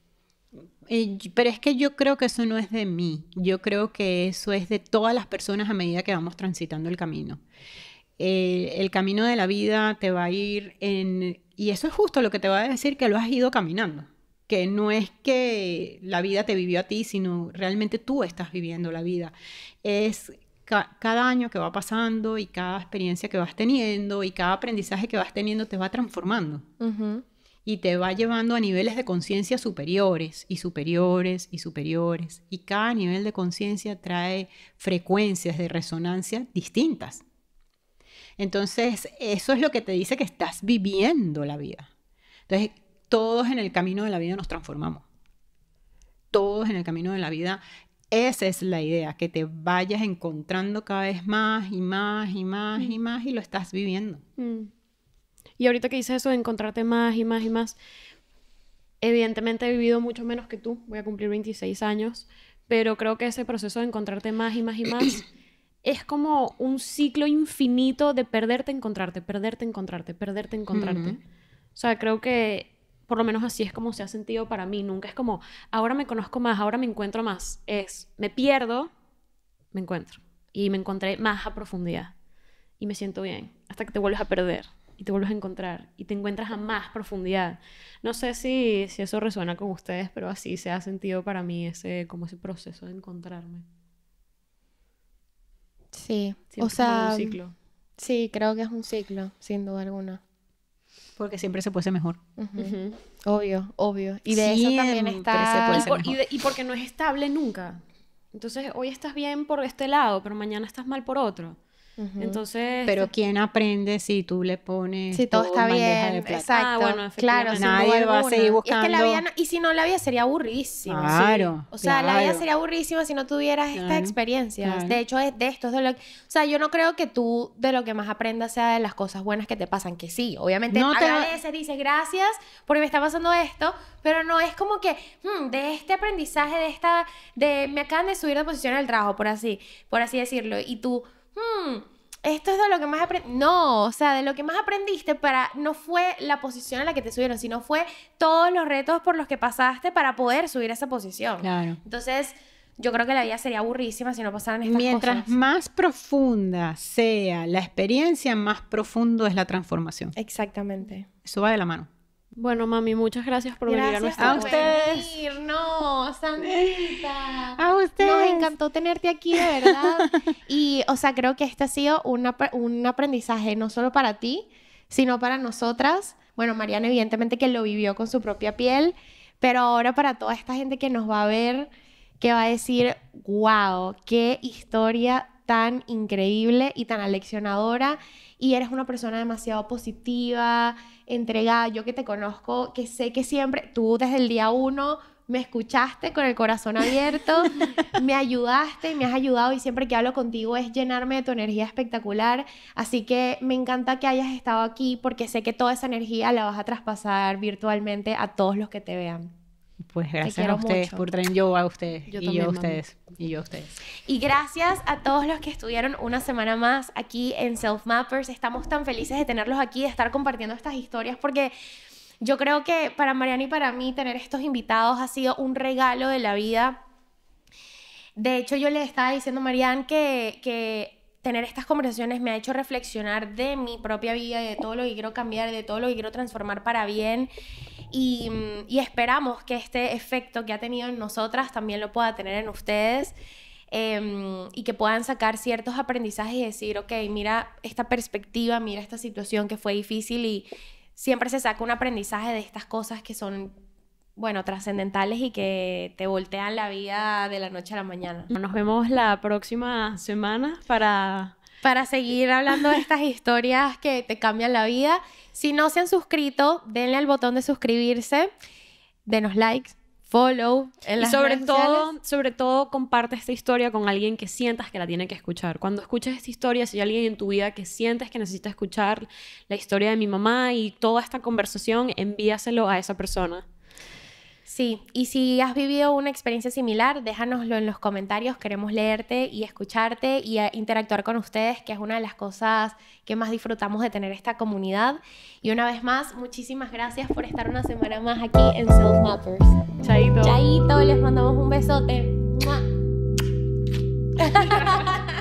S3: Eh, pero es que yo creo que eso no es de mí, yo creo que eso es de todas las personas a medida que vamos transitando el camino. el camino de la vida te va a ir en... Y eso es justo lo que te va a decir que lo has ido caminando que no es que la vida te vivió a ti, sino realmente tú estás viviendo la vida. Es cada año que va pasando y cada experiencia que vas teniendo y cada aprendizaje que vas teniendo te va transformando. Y te va llevando a niveles de conciencia superiores y superiores y superiores. Y cada nivel de conciencia trae frecuencias de resonancia distintas. Entonces, eso es lo que te dice que estás viviendo la vida. Entonces, todos en el camino de la vida nos transformamos. Todos en el camino de la vida. Esa es la idea, que te vayas encontrando cada vez más y más y más y mm. más y lo estás viviendo. Mm.
S2: Y ahorita que dices eso de encontrarte más y más y más, evidentemente he vivido mucho menos que tú, voy a cumplir 26 años, pero creo que ese proceso de encontrarte más y más y más [COUGHS] es como un ciclo infinito de perderte, encontrarte, perderte, encontrarte, perderte, encontrarte. O sea, creo que por lo menos así es como se ha sentido para mí. Nunca es como, ahora me conozco más, ahora me encuentro más. Es, me pierdo, me encuentro. Y me encontré más a profundidad. Y me siento bien. Hasta que te vuelves a perder. Y te vuelves a encontrar. Y te encuentras a más profundidad. No sé si, si eso resuena con ustedes, pero así se ha sentido para mí ese, como ese proceso de encontrarme.
S3: Sí. o sea, un ciclo.
S1: sí, creo que es un ciclo, sin duda alguna.
S3: Porque siempre se puede ser mejor. Obvio, obvio. Y de eso también está.
S2: y, porque no es estable nunca. Entonces, hoy estás bien por este lado,
S3: pero mañana estás mal por otro. Entonces. Pero este quién aprende si tú le pones. Si todo, está bien. Exacto. Ah, claro. Nadie va a seguir buscando.
S1: Y, si no, la vida sería aburrísima. Claro. O sea, la vida sería aburrísima si no tuvieras estas experiencias. De hecho, es de esto de lo O sea, yo no creo que tú de lo que más aprendas sea de las cosas buenas que te pasan. Que sí, obviamente no te agradeces, dices gracias porque me está pasando esto. Pero no es como que hmm, de este aprendizaje, de esta. de Me acaban de subir de posición al trabajo, por así, por así decirlo. Y tú Hmm, esto es de lo que más aprendí. No, o sea, de lo que más aprendiste para no fue la posición a la que te subieron, sino fue todos los retos por los que pasaste para poder subir a esa posición. Claro. Entonces, yo creo que la vida sería aburrísima si no pasaran estas cosas. Mientras
S3: más profunda sea la experiencia, más profundo es la transformación. Exactamente. Eso va de la mano.
S2: Bueno, mami, muchas gracias por venir a nuestra A ustedes.
S1: No, Sandrita. A ustedes. Nos encantó tenerte aquí, de verdad. [LAUGHS] y, o sea, creo que este ha sido un aprendizaje no solo para ti, sino para nosotras. Bueno, Mariana, evidentemente, que lo vivió con su propia piel, pero ahora para toda esta gente que nos va a ver, que va a decir, wow, qué historia tan increíble y tan aleccionadora y eres una persona demasiado positiva, entregada. Yo que te conozco, que sé que siempre, tú desde el día uno me escuchaste con el corazón abierto, [LAUGHS] me ayudaste, me has ayudado y siempre que hablo contigo es llenarme de tu energía espectacular. Así que me encanta que hayas estado aquí porque sé que toda esa energía la vas a traspasar virtualmente a todos los que te vean.
S3: Pues gracias a ustedes por traer yo a ustedes y yo a ustedes y yo a ustedes.
S1: Y gracias a todos los que estuvieron una semana más aquí en Self Mappers. Estamos tan felices de tenerlos aquí, de estar compartiendo estas historias porque yo creo que para Mariana y para mí tener estos invitados ha sido un regalo de la vida. De hecho, yo le estaba diciendo a que, que tener estas conversaciones me ha hecho reflexionar de mi propia vida, Y de todo lo que quiero cambiar, de todo lo que quiero transformar para bien y, esperamos que este efecto que ha tenido en nosotras también lo pueda tener en ustedes. Em, y que puedan sacar ciertos aprendizajes y decir, ok, mira esta perspectiva, mira esta situación que fue difícil y siempre se saca un aprendizaje de estas cosas que son, bueno, trascendentales y que te voltean la vida de la noche a la mañana.
S2: Nos vemos la próxima
S1: semana para para seguir hablando de estas historias que te cambian la vida. Si no se han suscrito, denle al botón de suscribirse, denos likes, follow.
S2: En las y sobre todo, sobre todo comparte esta historia con alguien que sientas que la tiene que escuchar. Cuando escuches esta historia, si hay alguien en tu vida que sientes que necesita escuchar la historia de mi mamá y toda esta conversación, envíaselo a esa persona. Sí, y
S1: si has vivido una experiencia similar, déjanoslo en los comentarios, queremos leerte y escucharte y eh, interactuar con ustedes, que es una de las cosas que más disfrutamos de tener esta comunidad. Y una vez más, muchísimas gracias por estar una semana más aquí en Self Matters. Chaito. Chaito, les mandamos un besote. [LAUGHS]